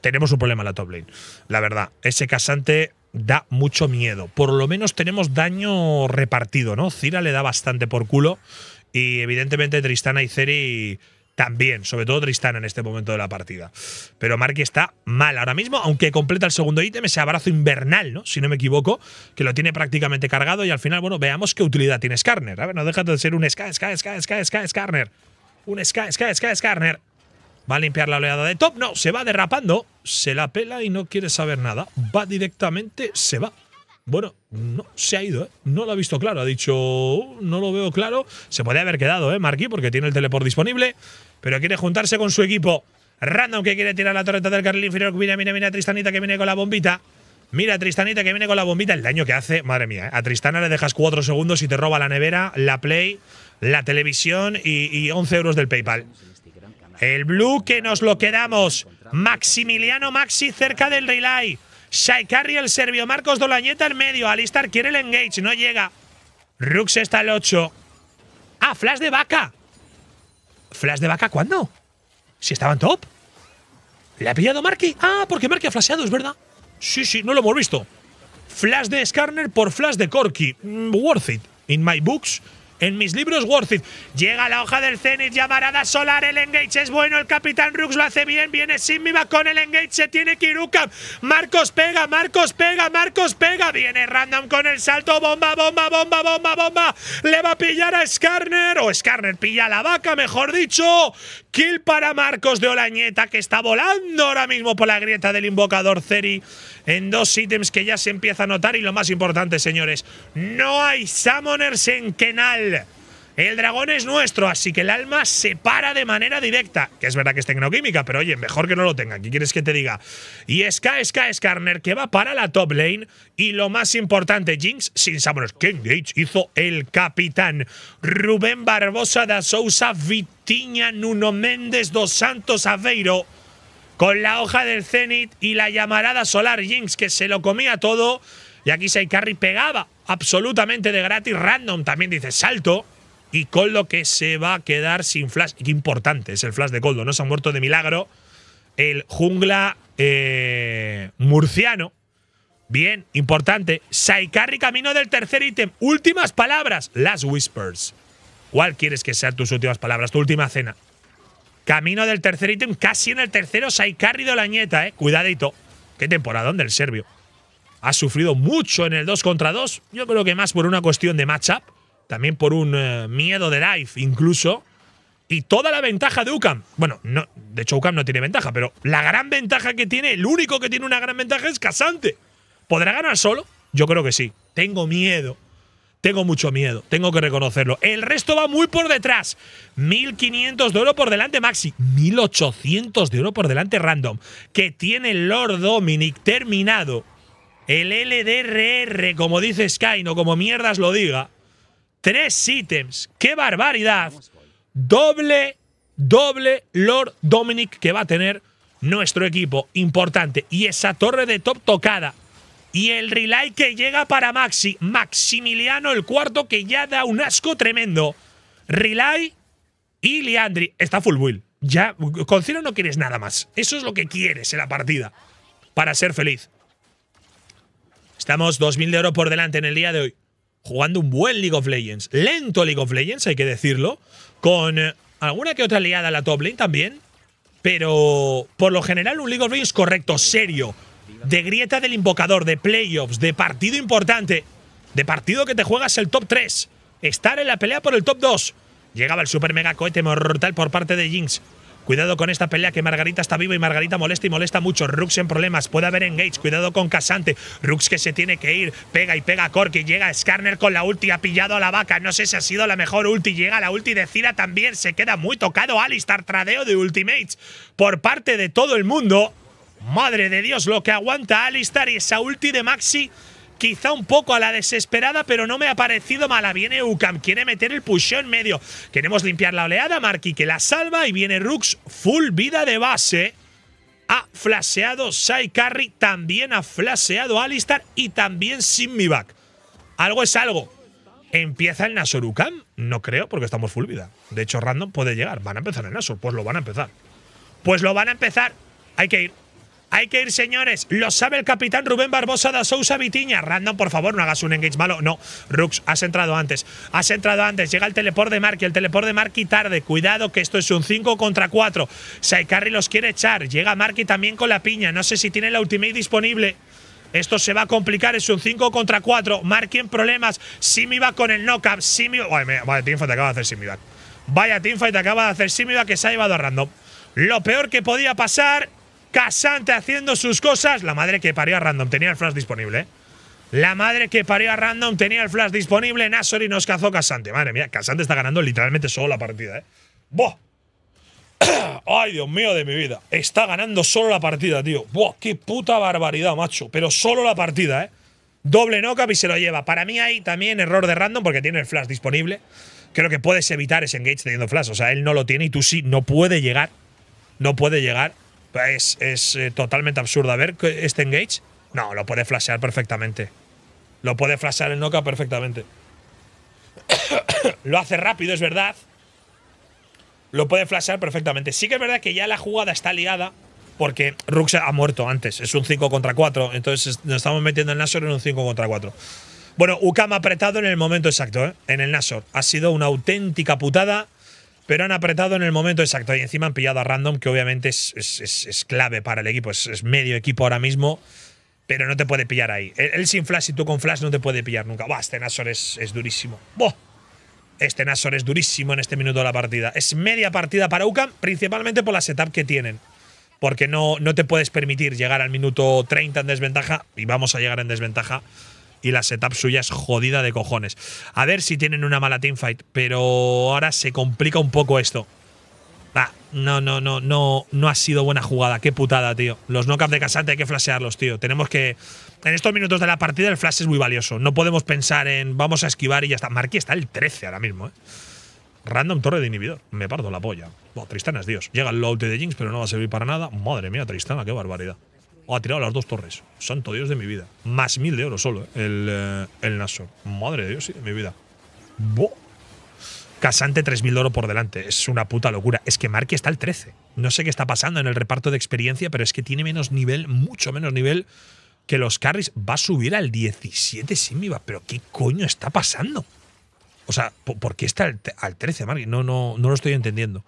Tenemos un problema en la top lane. La verdad. Ese casante da mucho miedo. Por lo menos tenemos daño repartido, ¿no? Cira le da bastante por culo y evidentemente Tristana y Ceri también, sobre todo Tristana en este momento de la partida. Pero Marky está mal ahora mismo, aunque completa el segundo ítem, ese abrazo invernal, ¿no? Si no me equivoco, que lo tiene prácticamente cargado y al final, bueno, veamos qué utilidad tiene Skarner. A ver, no deja de ser un Sky, Sky, Sky, Sky, Skarner. Un Sky, Sky, Sky, Skarner. Va a limpiar la oleada de top. No, se va derrapando. Se la pela y no quiere saber nada. Va directamente, se va. Bueno, no, se ha ido, ¿eh? No lo ha visto claro. Ha dicho, uh, no lo veo claro. Se puede haber quedado, ¿eh, Marquis, Porque tiene el teleport disponible. Pero quiere juntarse con su equipo. Random que quiere tirar la torreta del carril inferior. Mira, mira, mira Tristanita que viene con la bombita. Mira a Tristanita que viene con la bombita. El daño que hace, madre mía. ¿eh? A Tristana le dejas 4 segundos y te roba la nevera, la Play, la televisión y, y 11 euros del PayPal. El blue que nos lo quedamos. Maximiliano Maxi cerca del relay. Shaikari el serbio. Marcos Dolañeta en medio. Alistar quiere el engage. No llega. Rux está al 8. Ah, flash de vaca. ¿Flash de vaca cuándo? Si estaba en top. ¿Le ha pillado Marky? Ah, porque Marky ha flasheado, es verdad. Sí, sí, no lo hemos visto. Flash de Skarner por flash de Corky. Mm, worth it. In my books en mis libros Worth It. Llega la hoja del Zenith, llamarada solar, el engage es bueno, el capitán Rux lo hace bien, viene Simmi, va con el engage, se tiene Kiruka, Marcos pega, Marcos pega, Marcos pega, viene Random con el salto, bomba, bomba, bomba, bomba, bomba, le va a pillar a Skarner, o Skarner pilla a la vaca, mejor dicho, kill para Marcos de Olañeta, que está volando ahora mismo por la grieta del invocador Ceri en dos ítems que ya se empieza a notar. Y lo más importante, señores, no hay summoners en Kenal. El dragón es nuestro, así que el alma se para de manera directa. Que es verdad que es tecnoquímica, pero oye, mejor que no lo tenga. ¿Qué quieres que te diga? Y Ska Ska Skarner que va para la top lane. Y lo más importante, Jinx sin summoners. Ken Gage hizo el capitán. Rubén Barbosa da Sousa, Vitiña, Nuno Méndez, Dos Santos, Aveiro con la hoja del Zenith y la llamarada Solar Jinx, que se lo comía todo. Y aquí carry pegaba absolutamente de gratis. Random también dice salto. Y Coldo que se va a quedar sin flash. Y qué importante es el flash de Coldo, ¿no? Se ha muerto de milagro. El jungla eh, murciano. Bien, importante. Saikarri camino del tercer ítem. Últimas palabras. Las Whispers. ¿Cuál quieres que sean tus últimas palabras? Tu última cena. Camino del tercer ítem, casi en el tercero, Saikarri de Olañeta, ¿eh? Cuidadito. Qué temporadón del serbio. Ha sufrido mucho en el 2 contra 2. Yo creo que más por una cuestión de matchup. También por un eh, miedo de life, incluso. Y toda la ventaja de UCAM. Bueno, no, de hecho, UCAM no tiene ventaja, pero la gran ventaja que tiene, el único que tiene una gran ventaja es Casante. ¿Podrá ganar solo? Yo creo que sí. Tengo miedo tengo mucho miedo, tengo que reconocerlo. El resto va muy por detrás. 1.500 de oro por delante Maxi, 1.800 de oro por delante Random, que tiene Lord Dominic terminado. El LDRR, como dice Sky, no como mierdas lo diga. Tres ítems, qué barbaridad. Doble, doble Lord Dominic que va a tener nuestro equipo. Importante. Y esa torre de top tocada. Y el relay que llega para Maxi. Maximiliano, el cuarto, que ya da un asco tremendo. Relay y Liandri Está full wheel Ya, con Ciro no quieres nada más. Eso es lo que quieres en la partida. Para ser feliz. Estamos 2.000 de oro por delante en el día de hoy. Jugando un buen League of Legends. Lento League of Legends, hay que decirlo. Con eh, alguna que otra liada a la top lane también. Pero por lo general un League of Legends correcto, serio de grieta del invocador, de playoffs, de partido importante, de partido que te juegas el top 3, estar en la pelea por el top 2. Llegaba el super mega cohete mortal por parte de Jinx. Cuidado con esta pelea que Margarita está viva y Margarita molesta y molesta mucho. Rux en problemas, puede haber engage. Cuidado con Casante. Rux que se tiene que ir. Pega y pega a y Llega Skarner con la ulti. Ha pillado a la vaca. No sé si ha sido la mejor ulti. Llega la ulti de también. Se queda muy tocado. Alistar, tradeo de Ultimates por parte de todo el mundo. Madre de Dios, lo que aguanta Alistar y esa ulti de Maxi quizá un poco a la desesperada, pero no me ha parecido mala. Viene Ucam, quiere meter el pusheo en medio. Queremos limpiar la oleada, Marky que la salva y viene Rux, full vida de base. Ha flaseado Sai Carry, también ha flaseado Alistar y también sin back. Algo es algo. ¿Empieza el Nasor Ucam, No creo, porque estamos full vida. De hecho, Random puede llegar. Van a empezar el Nasor, pues lo van a empezar. Pues lo van a empezar. Hay que ir. Hay que ir, señores. Lo sabe el capitán Rubén Barbosa de Sousa Vitiña. Random, por favor, no hagas un engage malo. No, Rux, has entrado antes. Has entrado antes. Llega el teleport de Marky. El teleport de Marky tarde. Cuidado, que esto es un 5 contra 4. Saikari los quiere echar. Llega Marky también con la piña. No sé si tiene la ultimate disponible. Esto se va a complicar, es un 5 contra 4. en problemas. Simi va con el knockup. Simi. Vaya, vaya teamfight acaba de hacer va. Vaya teamfight acaba de hacer va que se ha llevado a random. Lo peor que podía pasar Casante haciendo sus cosas. La madre que parió a Random tenía el flash disponible. ¿eh? La madre que parió a Random tenía el flash disponible. Nasori nos cazó Casante. Madre mía, Casante está ganando literalmente solo la partida. ¿eh? ¡Buah! ¡Ay, Dios mío de mi vida! Está ganando solo la partida, tío. ¡Buah! ¡Qué puta barbaridad, macho! Pero solo la partida, ¿eh? Doble knockup y se lo lleva. Para mí ahí también error de Random porque tiene el flash disponible. Creo que puedes evitar ese engage teniendo flash. O sea, él no lo tiene y tú sí. No puede llegar. No puede llegar es, es eh, totalmente absurdo. A ver, ¿este engage? No, lo puede flashear perfectamente. Lo puede flashear el Noca perfectamente. lo hace rápido, es verdad. Lo puede flashear perfectamente. Sí que es verdad que ya la jugada está liada porque Rux ha muerto antes. Es un 5 contra 4. Entonces nos estamos metiendo en Nashor en un 5 contra 4. Bueno, Ukam apretado en el momento exacto, ¿eh? en el Nashor. Ha sido una auténtica putada pero han apretado en el momento exacto. Y encima han pillado a Random, que obviamente es, es, clave para el equipo, es, medio equipo ahora mismo, pero no te puede pillar ahí. Él, sin Flash y tú con Flash no te puede pillar nunca. Buah, este Nasor es, durísimo. Buah. Este Nasor es durísimo en este minuto de la partida. Es media partida para UCAM, principalmente por la setup que tienen. Porque no, no te puedes permitir llegar al minuto 30 en desventaja, y vamos a llegar en desventaja y la setup suya es jodida de cojones. A ver si tienen una mala teamfight, pero ahora se complica un poco esto. Ah, no, no, no, no, no ha sido buena jugada. Qué putada, tío. Los cap de Casante hay que flashearlos, tío. Tenemos que. En estos minutos de la partida, el flash es muy valioso. No podemos pensar en vamos a esquivar y ya está. Marquis está el 13 ahora mismo, eh. Random torre de inhibidor. Me pardo la polla. Tristana es Dios. Llega el load de Jinx, pero no va a servir para nada. Madre mía, Tristana, qué barbaridad o ha tirado las dos torres. Santo Dios de mi vida. Más mil de oro solo, eh, el, eh, el Madre de Dios, sí, de mi vida. Casante Casante 3.000 de oro por delante. Es una puta locura. Es que Marky está al 13. No sé qué está pasando en el reparto de experiencia, pero es que tiene menos nivel, mucho menos nivel que los carries. Va a subir al 17 va. Pero ¿qué coño está pasando? O sea, ¿por qué está al 13, Marky? No, no, no lo estoy entendiendo.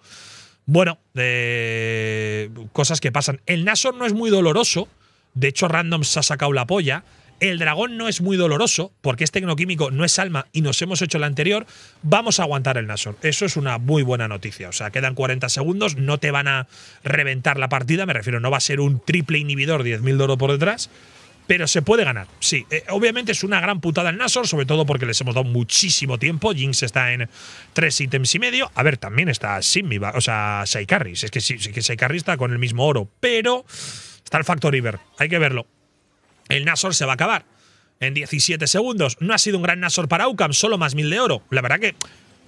Bueno, eh, cosas que pasan. El Nasor no es muy doloroso. De hecho, random se ha sacado la polla. El dragón no es muy doloroso, porque es tecnoquímico, no es alma y nos hemos hecho la anterior. Vamos a aguantar el Nasor. Eso es una muy buena noticia. O sea, quedan 40 segundos, no te van a reventar la partida. Me refiero, no va a ser un triple inhibidor, 10.000 de oro por detrás pero se puede ganar, sí. Eh, obviamente es una gran putada el Nasor, sobre todo porque les hemos dado muchísimo tiempo. Jinx está en tres ítems y medio. A ver, también está Sidney. o sea, Saikarris. Es que sí, que Saikarris está con el mismo oro, pero está el Factor River. Hay que verlo. El Nasor se va a acabar en 17 segundos. No ha sido un gran Nasor para Aucam, solo más mil de oro. La verdad que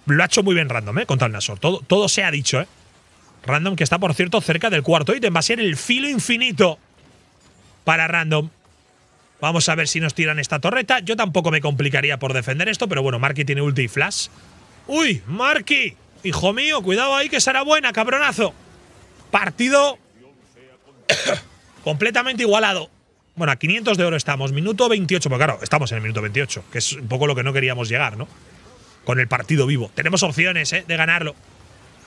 lo ha hecho muy bien Random, ¿eh? Contra el Nasor. Todo, todo se ha dicho, ¿eh? Random que está, por cierto, cerca del cuarto ítem. Va a ser el filo infinito para Random. Vamos a ver si nos tiran esta torreta. Yo tampoco me complicaría por defender esto, pero bueno, Marky tiene ulti y flash. ¡Uy, Marky! Hijo mío, cuidado ahí que será buena, cabronazo. Partido completamente igualado. Bueno, a 500 de oro estamos. Minuto 28, claro, estamos en el minuto 28, que es un poco lo que no queríamos llegar, ¿no? Con el partido vivo. Tenemos opciones, ¿eh? De ganarlo.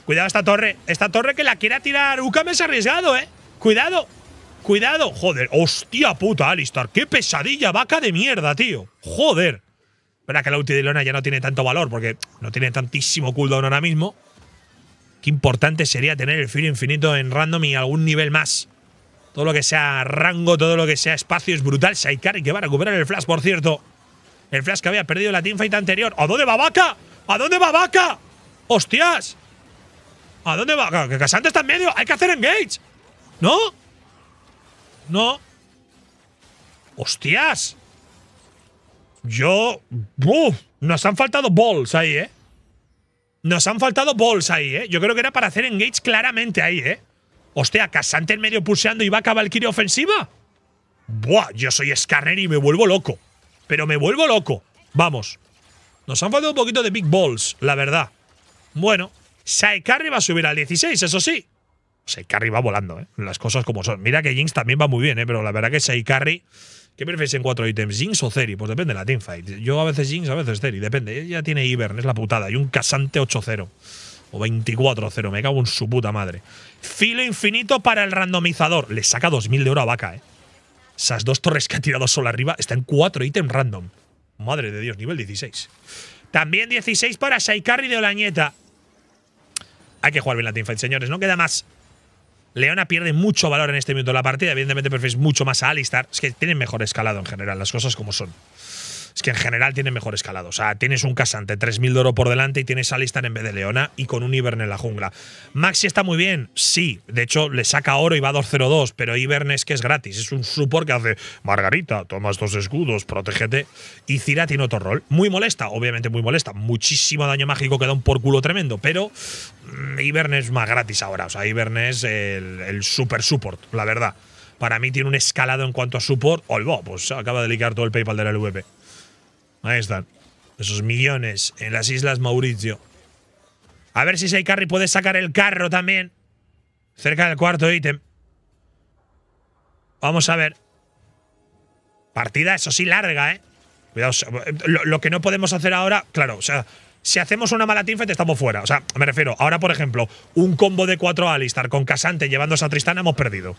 Cuidado esta torre. Esta torre que la quiera tirar ¿me es arriesgado, ¿eh? Cuidado. Cuidado, joder, hostia puta, Alistar. Qué pesadilla, vaca de mierda, tío. Joder. Verá que la ulti de ya no tiene tanto valor porque no tiene tantísimo cooldown ahora mismo. Qué importante sería tener el Fury infinito en random y algún nivel más. Todo lo que sea rango, todo lo que sea espacio es brutal. Saikari que va a recuperar el flash, por cierto. El flash que había perdido la teamfight anterior. ¿A dónde va Vaca? ¿A dónde va Vaca? ¡Hostias! ¿A dónde va? Que Casante está en medio. Hay que hacer engage. ¿No? No. ¡Hostias! Yo. ¡Buf! Nos han faltado balls ahí, ¿eh? Nos han faltado balls ahí, ¿eh? Yo creo que era para hacer engage claramente ahí, ¿eh? Hostia, Casante en medio pulseando y va a Valkyrie ofensiva. Buah, yo soy Scanner y me vuelvo loco. Pero me vuelvo loco. Vamos. Nos han faltado un poquito de Big Balls, la verdad. Bueno, carry va a subir al 16, eso sí. Seikarri va volando, ¿eh? las cosas como son. Mira que Jinx también va muy bien, ¿eh? pero la verdad que Seikarri. ¿Qué prefieres en cuatro ítems? ¿Jinx o Ceri? Pues depende de la teamfight. Yo a veces Jinx, a veces Ceri. Depende. Ella tiene Ivern, es la putada. Y un casante 8-0. O 24-0. Me cago en su puta madre. Filo infinito para el randomizador. Le saca 2.000 de oro a vaca, ¿eh? Esas dos torres que ha tirado solo arriba están cuatro ítems random. Madre de Dios, nivel 16. También 16 para Saikari de Olañeta. Hay que jugar bien la teamfight, señores. No queda más. Leona pierde mucho valor en este minuto de la partida. Evidentemente, prefieres mucho más a Alistar. Es que tienen mejor escalado en general, las cosas como son es que en general tiene mejor escalado. O sea, tienes un Casante 3.000 de oro por delante y tienes a en vez de Leona y con un Ivern en la jungla. Maxi está muy bien, sí. De hecho, le saca oro y va a 2-0-2, pero Ivern es que es gratis. Es un support que hace Margarita, tomas dos escudos, protégete. Y Cira tiene otro rol. Muy molesta, obviamente muy molesta. Muchísimo daño mágico que da un por culo tremendo, pero mm, Ivern es más gratis ahora. O sea, Ivern es el, super support, la verdad para mí tiene un escalado en cuanto a support. Olvo, pues acaba de liquear todo el PayPal la LVP. Ahí están. Esos millones en las Islas Mauricio. A ver si Seikarri puede sacar el carro también. Cerca del cuarto ítem. Vamos a ver. Partida, eso sí, larga, ¿eh? Cuidado. Lo, que no podemos hacer ahora, claro, o sea, si hacemos una mala teamfight estamos fuera. O sea, me refiero, ahora por ejemplo, un combo de cuatro Alistar con Casante llevándose a Tristán hemos perdido.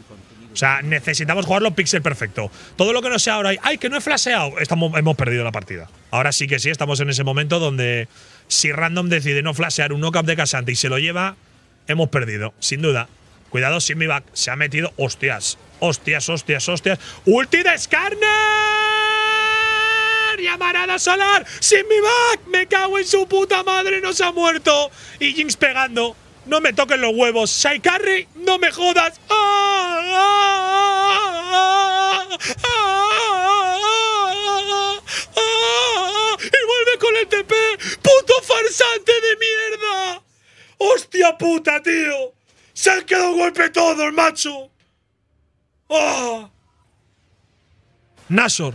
O sea, necesitamos jugarlo pixel perfecto. Todo lo que no sea ahora, ¡ay, que no he flasheado! Estamos, hemos perdido la partida. Ahora sí que sí, estamos en ese momento donde si Random decide no flashear un knockup de Casante y se lo lleva, hemos perdido, sin duda. Cuidado, Simi back se ha metido. ¡Hostias! ¡Hostias, hostias, hostias! ¡Ulti de Skarner! ¡Llamarada solar! ¡Simi back! ¡Me cago en su puta madre! ¡Nos ha muerto! Y Jinx pegando. No me toquen los huevos. SaiCarry, no me jodas. ¡Ah! ¡Y vuelve con el TP! ¡Puto farsante de mierda! ¡Hostia puta, tío! ¡Se han quedado golpe todo el macho! ¡Oh! Ah. Nasor.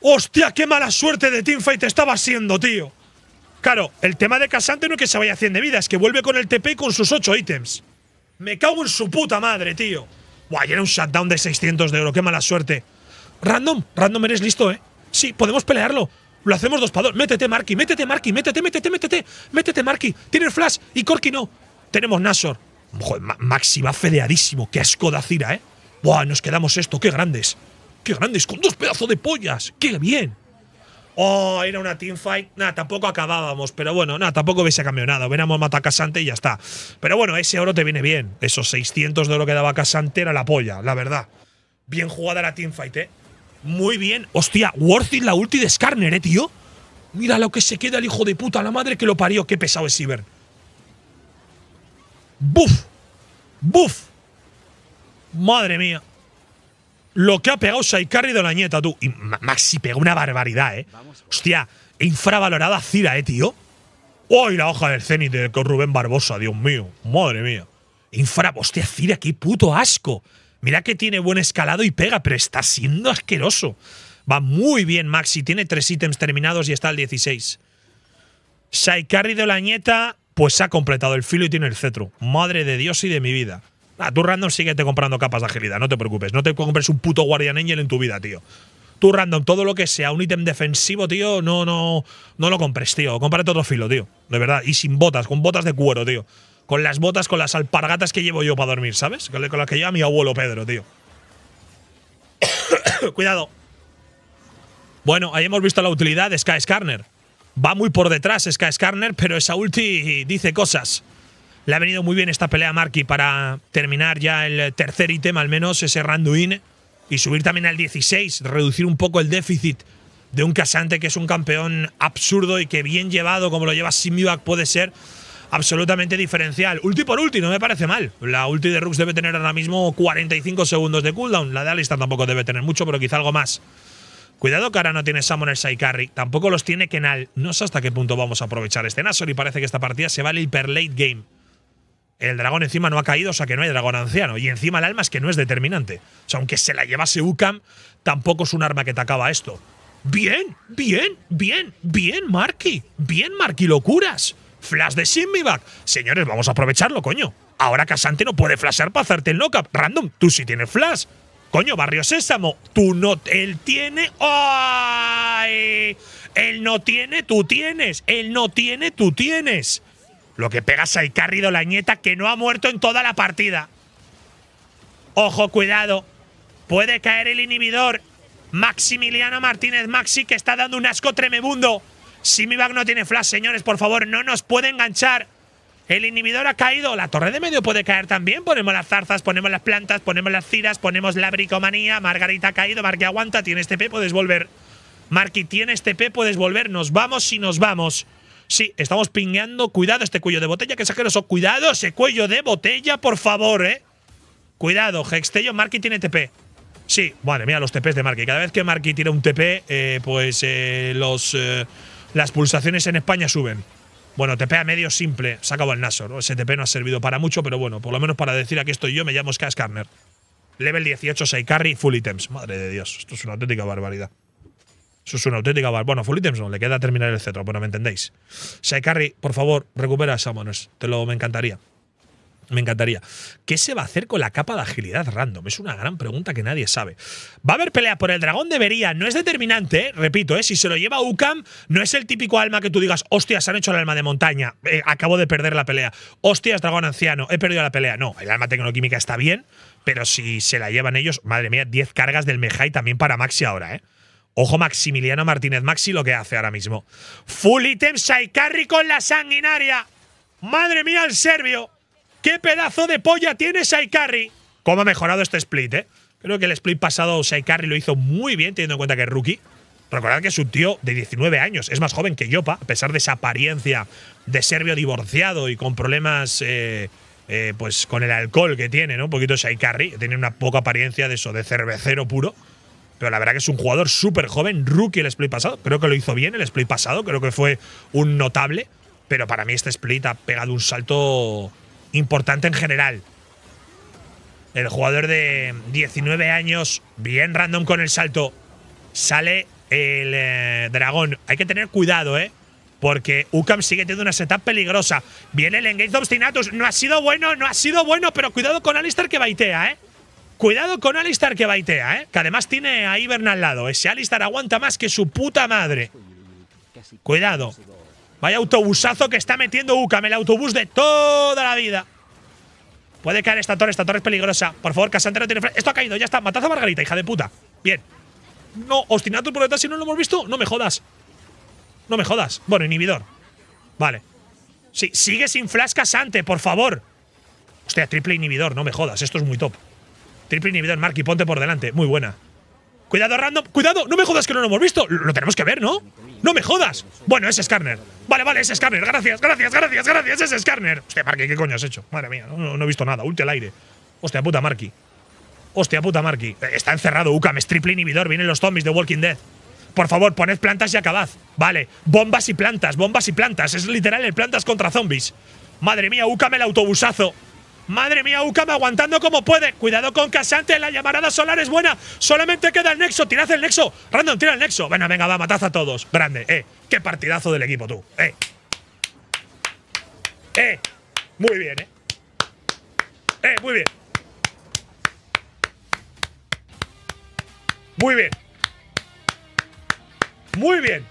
¡Hostia, qué mala suerte de teamfight estaba siendo, tío! Claro, el tema de Casante no es que se vaya 100 de vida, es que vuelve con el TP y con sus 8 ítems. Me cago en su puta madre, tío. Guay, era un shutdown de 600 de oro. Qué mala suerte. Random, random eres listo, ¿eh? Sí, podemos pelearlo. Lo hacemos dos padres. dos. Métete, Marky, métete, Marky, métete, métete, métete. Métete, Marky. Tiene el flash y Corky no. Tenemos Nasor. Joder, Maxi va fedeadísimo. Qué asco ¿eh? Buah, nos quedamos esto. Qué grandes. Qué grandes, con dos pedazos de pollas. Qué bien oh, era una teamfight, nada, tampoco acabábamos, pero bueno, nada, tampoco hubiese cambiado nada, hubiéramos matado a Casante y ya está. Pero bueno, ese oro te viene bien, esos 600 de oro que daba Casante era la polla, la verdad. Bien jugada la teamfight, eh. Muy bien, hostia, worth it la ulti de Skarner, eh, tío. Mira lo que se queda el hijo de puta, la madre que lo parió, qué pesado es Cyber. ¡Buf! ¡Buf! Madre mía lo que ha pegado Saikari de la tú. Y Maxi pegó una barbaridad, ¿eh? Hostia, infravalorada Cira, ¿eh, tío? ¡Uy, la hoja del Zenit de Rubén Barbosa, Dios mío! ¡Madre mía! Infra, hostia, Cira, qué puto asco. Mira que tiene buen escalado y pega, pero está siendo asqueroso. Va muy bien Maxi, tiene tres ítems terminados y está al 16. Saikari de Olañeta, pues ha completado el filo y tiene el cetro. Madre de Dios y de mi vida. Ah, tú random síguete comprando capas de agilidad, no te preocupes. No te compres un puto Guardian Angel en tu vida, tío. Tú random, todo lo que sea un ítem defensivo, tío, no, no, no lo compres, tío. Cómprate otro filo, tío. De verdad. Y sin botas, con botas de cuero, tío. Con las botas, con las alpargatas que llevo yo para dormir, ¿sabes? Con las que lleva mi abuelo Pedro, tío. Cuidado. Bueno, ahí hemos visto la utilidad de Sky Scarner. Va muy por detrás Sky Scarner, pero esa ulti dice cosas. Le ha venido muy bien esta pelea a Marky para terminar ya el tercer ítem, al menos ese Randuin, y subir también al 16, reducir un poco el déficit de un Casante que es un campeón absurdo y que bien llevado, como lo lleva Simivac, puede ser absolutamente diferencial. Ulti por último, me parece mal. La ulti de Rux debe tener ahora mismo 45 segundos de cooldown. La de Alistar tampoco debe tener mucho, pero quizá algo más. Cuidado que ahora no tiene el saikari Tampoco los tiene Kenal. No sé hasta qué punto vamos a aprovechar este Nasor y parece que esta partida se vale hiper late game. El dragón encima no ha caído, o sea que no hay dragón anciano. Y encima el alma es que no es determinante. O sea, aunque se la llevase UCAM, tampoco es un arma que te acaba esto. Bien, bien, bien, bien, Marky. Bien, Marky, locuras. Flash de Simbivac. Señores, vamos a aprovecharlo, coño. Ahora Casante no puede flashear para hacerte el knockup. Random, tú sí tienes flash. Coño, Barrio Sésamo, tú no. Él tiene. ¡Ay! Él no tiene, tú tienes. Él no tiene, tú tienes. Lo que pega Saicarrido la nieta que no ha muerto en toda la partida. Ojo, cuidado. Puede caer el inhibidor. Maximiliano Martínez Maxi que está dando un asco tremebundo. Bag no tiene flash, señores, por favor, no nos puede enganchar. El inhibidor ha caído. La torre de medio puede caer también. Ponemos las zarzas, ponemos las plantas, ponemos las ciras, ponemos la bricomanía. Margarita ha caído. Marqui aguanta. Tiene este P, puedes volver. Marqui tiene este P, puedes volver. Nos vamos y nos vamos. Sí, estamos pingueando. Cuidado este cuello de botella, que es Cuidado ese cuello de botella, por favor, ¿eh? Cuidado, Hextello, Marky tiene TP. Sí, vale, mira los TPs de Marky. Cada vez que Marky tira un TP, eh, pues eh, los, eh, las pulsaciones en España suben. Bueno, TP a medio simple. Se acabó el Nasor. Ese TP no ha servido para mucho, pero bueno, por lo menos para decir aquí estoy yo, me llamo Skaskarner. Level 18, 6 carry, full items. Madre de Dios, esto es una auténtica barbaridad. Eso es una auténtica Bueno, Full Items no, le queda terminar el cetro, bueno, me entendéis. carry por favor, recupera a Samones. Te lo me encantaría. Me encantaría. ¿Qué se va a hacer con la capa de agilidad random? Es una gran pregunta que nadie sabe. ¿Va a haber pelea por el dragón? Debería. No es determinante, repito, ¿eh? si se lo lleva UCAM, no es el típico alma que tú digas, hostias, han hecho el alma de montaña, eh, acabo de perder la pelea. Hostias, dragón anciano, he perdido la pelea. No, el alma tecnoquímica está bien, pero si se la llevan ellos, madre mía, 10 cargas del Mejai también para Maxi ahora, ¿eh? Ojo Maximiliano Martínez Maxi lo que hace ahora mismo. Full item Saikarri con la sanguinaria. Madre mía el serbio. ¡Qué pedazo de polla tiene Saikarri! ¿Cómo ha mejorado este split, eh? Creo que el split pasado Saikarri lo hizo muy bien teniendo en cuenta que es rookie. Recordad que es tío de 19 años, es más joven que Yopa, a pesar de esa apariencia de serbio divorciado y con problemas eh, eh, pues con el alcohol que tiene, ¿no? Un poquito Saikarri, tiene una poca apariencia de eso, de cervecero puro pero la verdad que es un jugador súper joven, rookie el split pasado. Creo que lo hizo bien el split pasado, creo que fue un notable, pero para mí este split ha pegado un salto importante en general. El jugador de 19 años, bien random con el salto, sale el eh, dragón. Hay que tener cuidado, ¿eh? Porque UCAM sigue teniendo una setup peligrosa. Viene el engage de Obstinatus. No ha sido bueno, no ha sido bueno, pero cuidado con Alistair que baitea, ¿eh? Cuidado con Alistar que baitea, ¿eh? Que además tiene a Ivern al lado. Ese Alistar aguanta más que su puta madre. Cuidado. Vaya autobusazo que está metiendo Ucam, el autobús de toda la vida. Puede caer esta torre, esta torre es peligrosa. Por favor, Casante no tiene flash. Esto ha caído, ya está. Mataza a Margarita, hija de puta. Bien. No, obstinato por detrás, si no lo hemos visto, no me jodas. No me jodas. Bueno, inhibidor. Vale. Sí, sigue sin flash Casante, por favor. Hostia, triple inhibidor, no me jodas. Esto es muy top. Triple inhibidor, Marky, ponte por delante. Muy buena. Cuidado, random. Cuidado, no me jodas que no lo hemos visto. Lo tenemos que ver, ¿no? No me jodas. Bueno, es Skarner. Vale, vale, es Skarner. Gracias, gracias, gracias, gracias. Es Skarner. Hostia, Marky, ¿qué coño has hecho? Madre mía, no, he visto nada. Ulti al aire. Hostia puta, Marky. Hostia puta, Marky. Eh, está encerrado, Ucam. Es triple inhibidor. Vienen los zombies de Walking Dead. Por favor, poned plantas y acabad. Vale, bombas y plantas, bombas y plantas. Es literal el plantas contra zombies. Madre mía, Ucam el autobusazo. Madre mía, Ucam aguantando como puede. Cuidado con Casante, la llamarada solar es buena. Solamente queda el nexo, tirad el nexo. Random, tira el nexo. Venga, venga, va, mataza a todos. Grande, eh. Qué partidazo del equipo tú, eh. Eh, muy bien, eh. Eh, muy bien. Muy bien. Muy bien.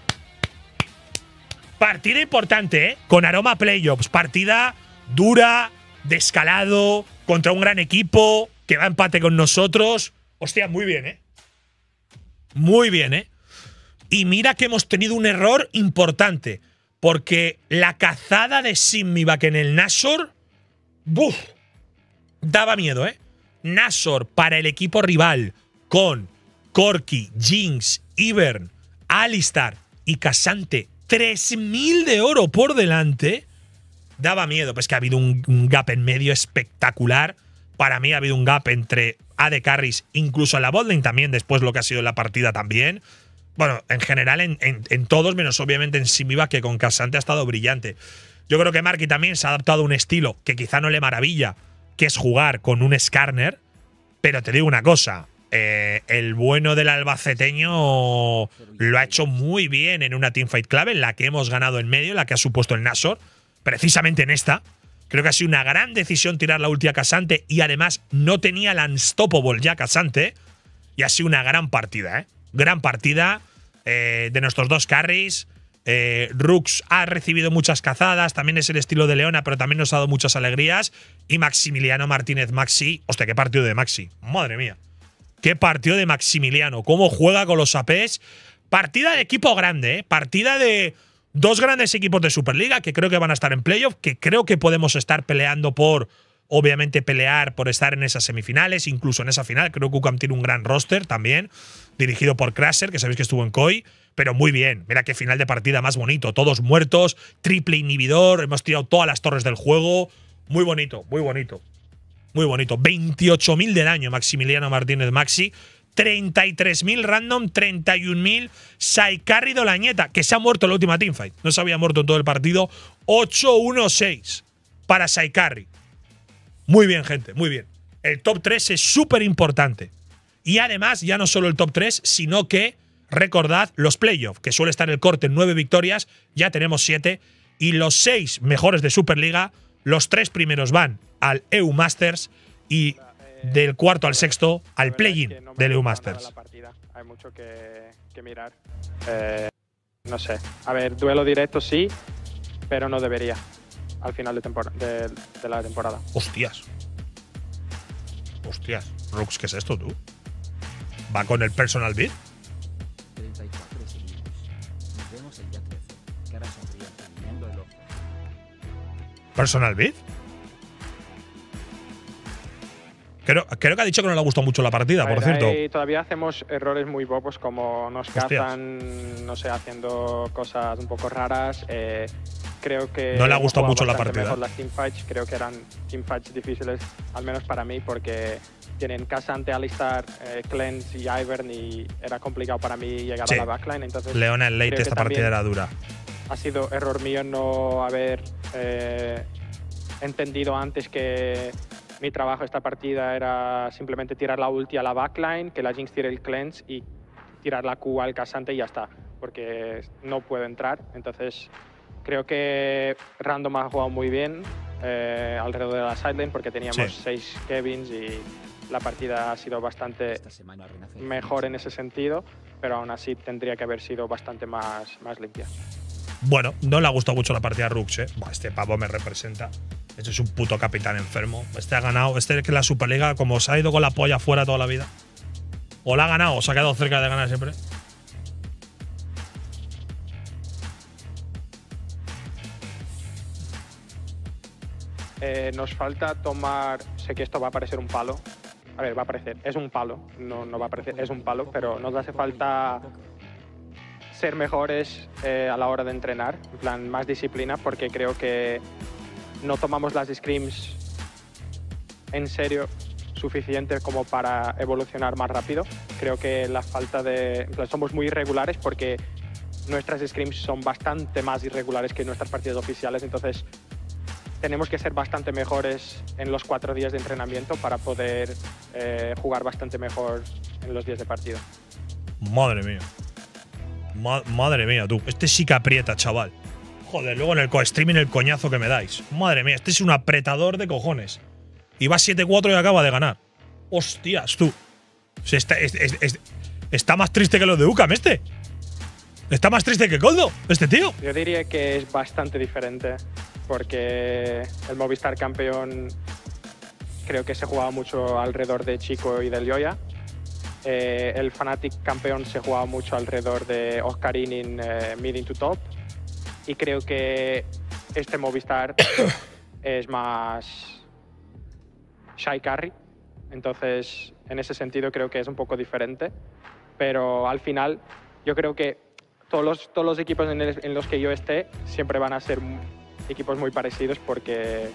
Partida importante, ¿eh? Con aroma playoffs. Partida dura, descalado, contra un gran equipo, que va a empate con nosotros. Hostia, muy bien, ¿eh? Muy bien, ¿eh? Y mira que hemos tenido un error importante, porque la cazada de Simmibak en el Nashor, ¡buf! Daba miedo, ¿eh? Nashor para el equipo rival, con Corky, Jinx, Ivern, Alistar y Casante, 3.000 de oro por delante daba miedo. Pues que ha habido un, gap en medio espectacular. Para mí ha habido un gap entre AD Carries, incluso en la botlane también, después lo que ha sido la partida también. Bueno, en general en, todos, menos obviamente en Simiva que con Casante ha estado brillante. Yo creo que Marky también se ha adaptado a un estilo que quizá no le maravilla, que es jugar con un Skarner. Pero te digo una cosa, eh, el bueno del albaceteño lo ha hecho muy bien en una teamfight clave, en la que hemos ganado en medio, la que ha supuesto el Nasor precisamente en esta, creo que ha sido una gran decisión tirar la ulti a Casante y además no tenía el unstoppable ya Casante. Y ha sido una gran partida, ¿eh? Gran partida eh, de nuestros dos carries. Rooks eh, Rux ha recibido muchas cazadas, también es el estilo de Leona, pero también nos ha dado muchas alegrías. Y Maximiliano Martínez Maxi, hostia, qué partido de Maxi, madre mía. Qué partido de Maximiliano, cómo juega con los APs. Partida de equipo grande, ¿eh? partida de, dos grandes equipos de Superliga que creo que van a estar en playoff, que creo que podemos estar peleando por, obviamente, pelear por estar en esas semifinales, incluso en esa final. Creo que UCAM tiene un gran roster también, dirigido por Crasher, que sabéis que estuvo en COI, pero muy bien. Mira qué final de partida más bonito. Todos muertos, triple inhibidor, hemos tirado todas las torres del juego. Muy bonito, muy bonito. Muy bonito. 28.000 de daño, Maximiliano Martínez Maxi. 33.000 random, 31.000 Saikari Dolañeta, que se ha muerto en la última teamfight. No se había muerto en todo el partido. 8-1-6 para Saikari. Muy bien, gente, muy bien. El top 3 es súper importante. Y además, ya no solo el top 3, sino que recordad los playoffs, que suele estar el corte en 9 victorias, ya tenemos 7. Y los 6 mejores de Superliga, los 3 primeros van al EU Masters y del cuarto al sexto al play-in de Lew Masters. Hay mucho mirar. Eh, no sé. A ver, duelo directo sí, pero no debería al final de, de, de la temporada. Hostias. Hostias. Rux, ¿qué es esto tú? ¿Va con el personal beat ¿Personal beat Creo, que ha dicho que no le ha gustado mucho la partida, por cierto. Y todavía hacemos errores muy bobos como nos cazan, no sé, haciendo cosas un poco raras. Eh, creo que. No le ha gustado mucho la partida. las teamfights, creo que eran teamfights difíciles, al menos para mí, porque tienen casa ante Alistar, eh, y Ivern y era complicado para mí llegar a la backline. Entonces, Leona en late, esta partida era dura. Ha sido error mío no haber eh, entendido antes que mi trabajo esta partida era simplemente tirar la ulti a la backline, que la Jinx tire el cleanse y tirar la Q al casante y ya está, porque no puedo entrar. Entonces creo que Random ha jugado muy bien eh, alrededor de la sideline porque teníamos seis Kevins y la partida ha sido bastante mejor en ese sentido, pero aún así tendría que haber sido bastante más, más limpia. Bueno, no le ha gustado mucho la partida de Rux, ¿eh? este pavo me representa. Este es un puto capitán enfermo. Este ha ganado. Este es que la Superliga, como se ha ido con la polla fuera toda la vida. O la ha ganado, o se ha quedado cerca de ganar siempre. Eh, nos falta tomar. Sé que esto va a parecer un palo. A ver, va a parecer. Es un palo. No, no va a parecer. Es un palo, pero nos hace falta ser mejores eh, a la hora de entrenar, en plan, más disciplina, porque creo que no tomamos las scrims en serio suficiente como para evolucionar más rápido. Creo que la falta de... somos muy irregulares porque nuestras scrims son bastante más irregulares que nuestras partidas oficiales, entonces tenemos que ser bastante mejores en los cuatro días de entrenamiento para poder eh, jugar bastante mejor en los días de partido. Madre mía madre mía, tú. Este sí que aprieta, chaval. Joder, luego en el co-streaming el coñazo que me dais. Madre mía, este es un apretador de cojones. Y va 7-4 y acaba de ganar. Hostias, tú. está, está más triste que los de UCAM este. Está más triste que Coldo, este tío. Yo diría que es bastante diferente. Porque el Movistar campeón creo que se jugaba mucho alrededor de Chico y del Yoya. Eh, el Fnatic campeón se jugaba mucho alrededor de Oscar Inning, eh, meeting to Top. Y creo que este Movistar es más Shy Carry. Entonces, en ese sentido, creo que es un poco diferente. Pero al final, yo creo que todos los, todos los equipos en los que yo esté siempre van a ser equipos muy parecidos porque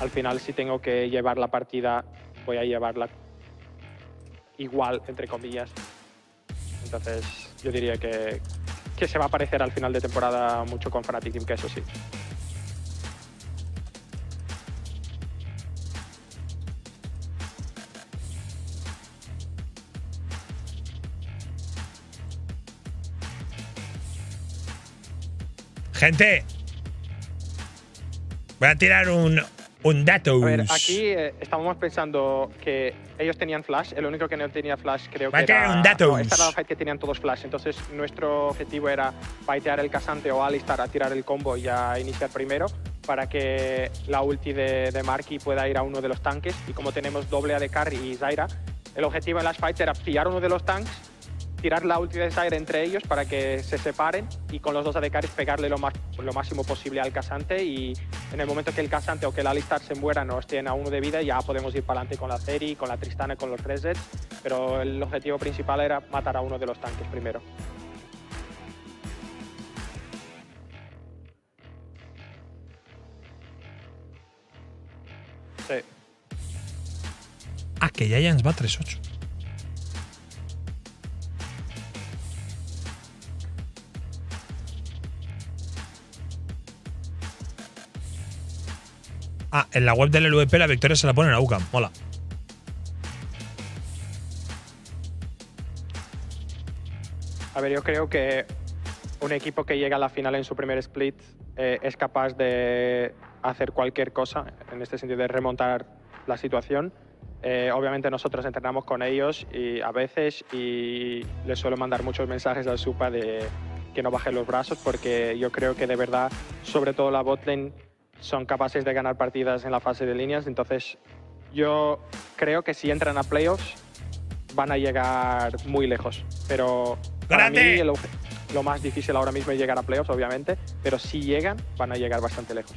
al final, si tengo que llevar la partida, voy a llevarla igual, entre comillas. Entonces, yo diría que, que se va a parecer al final de temporada mucho con Fnatic Team, que eso sí. Gente, voy a tirar un, un datos. ver, aquí eh, estábamos pensando que ellos tenían flash, el único que no tenía flash creo que era… Este era... datos. era que tenían todos flash, entonces nuestro objetivo era baitear el casante o Alistar a tirar el combo y a iniciar primero para que la ulti de, de Marky pueda ir a uno de los tanques y como tenemos doble A de carry y Zaira, el objetivo de las fights era pillar uno de los tanques tirar la ulti de Sire entre ellos para que se separen y con los dos adecaris pegarle lo, lo máximo posible al casante y en el momento que el casante o que el Alistar se muera nos tiene a uno de vida ya podemos ir para adelante con la Ceri, con la Tristana, y con los resets, pero el objetivo principal era matar a uno de los tanques primero. Sí. Ah, que ya va 3-8. Ah, en la web del LVP la victoria se la ponen a UCAM. Mola. A ver, yo creo que un equipo que llega a la final en su primer split eh, es capaz de hacer cualquier cosa, en este sentido de remontar la situación. Eh, obviamente nosotros entrenamos con ellos y a veces y les suelo mandar muchos mensajes al Supa de que no bajen los brazos porque yo creo que de verdad, sobre todo la botlane, son capaces de ganar partidas en la fase de líneas. Entonces, yo creo que si entran a playoffs van a llegar muy lejos. Pero para mí lo más difícil ahora mismo es llegar a playoffs, obviamente. Pero si llegan, van a llegar bastante lejos.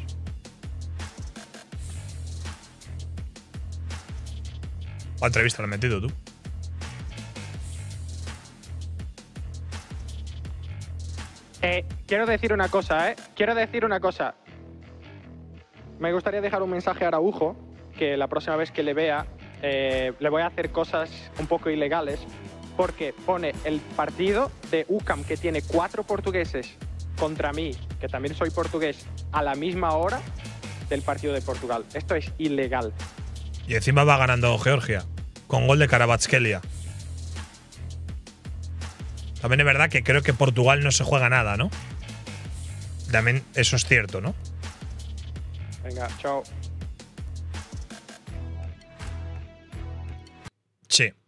otra entrevista has metido tú? Eh, quiero decir una cosa, ¿eh? Quiero decir una cosa. Me gustaría dejar un mensaje a Araujo, que la próxima vez que le vea eh, le voy a hacer cosas un poco ilegales, porque pone el partido de UCAM, que tiene cuatro portugueses, contra mí, que también soy portugués, a la misma hora del partido de Portugal. Esto es ilegal. Y encima va ganando Georgia, con gol de Karabatskelia. También es verdad que creo que Portugal no se juega nada, ¿no? También eso es cierto, ¿no? Venga, ciao. Sì,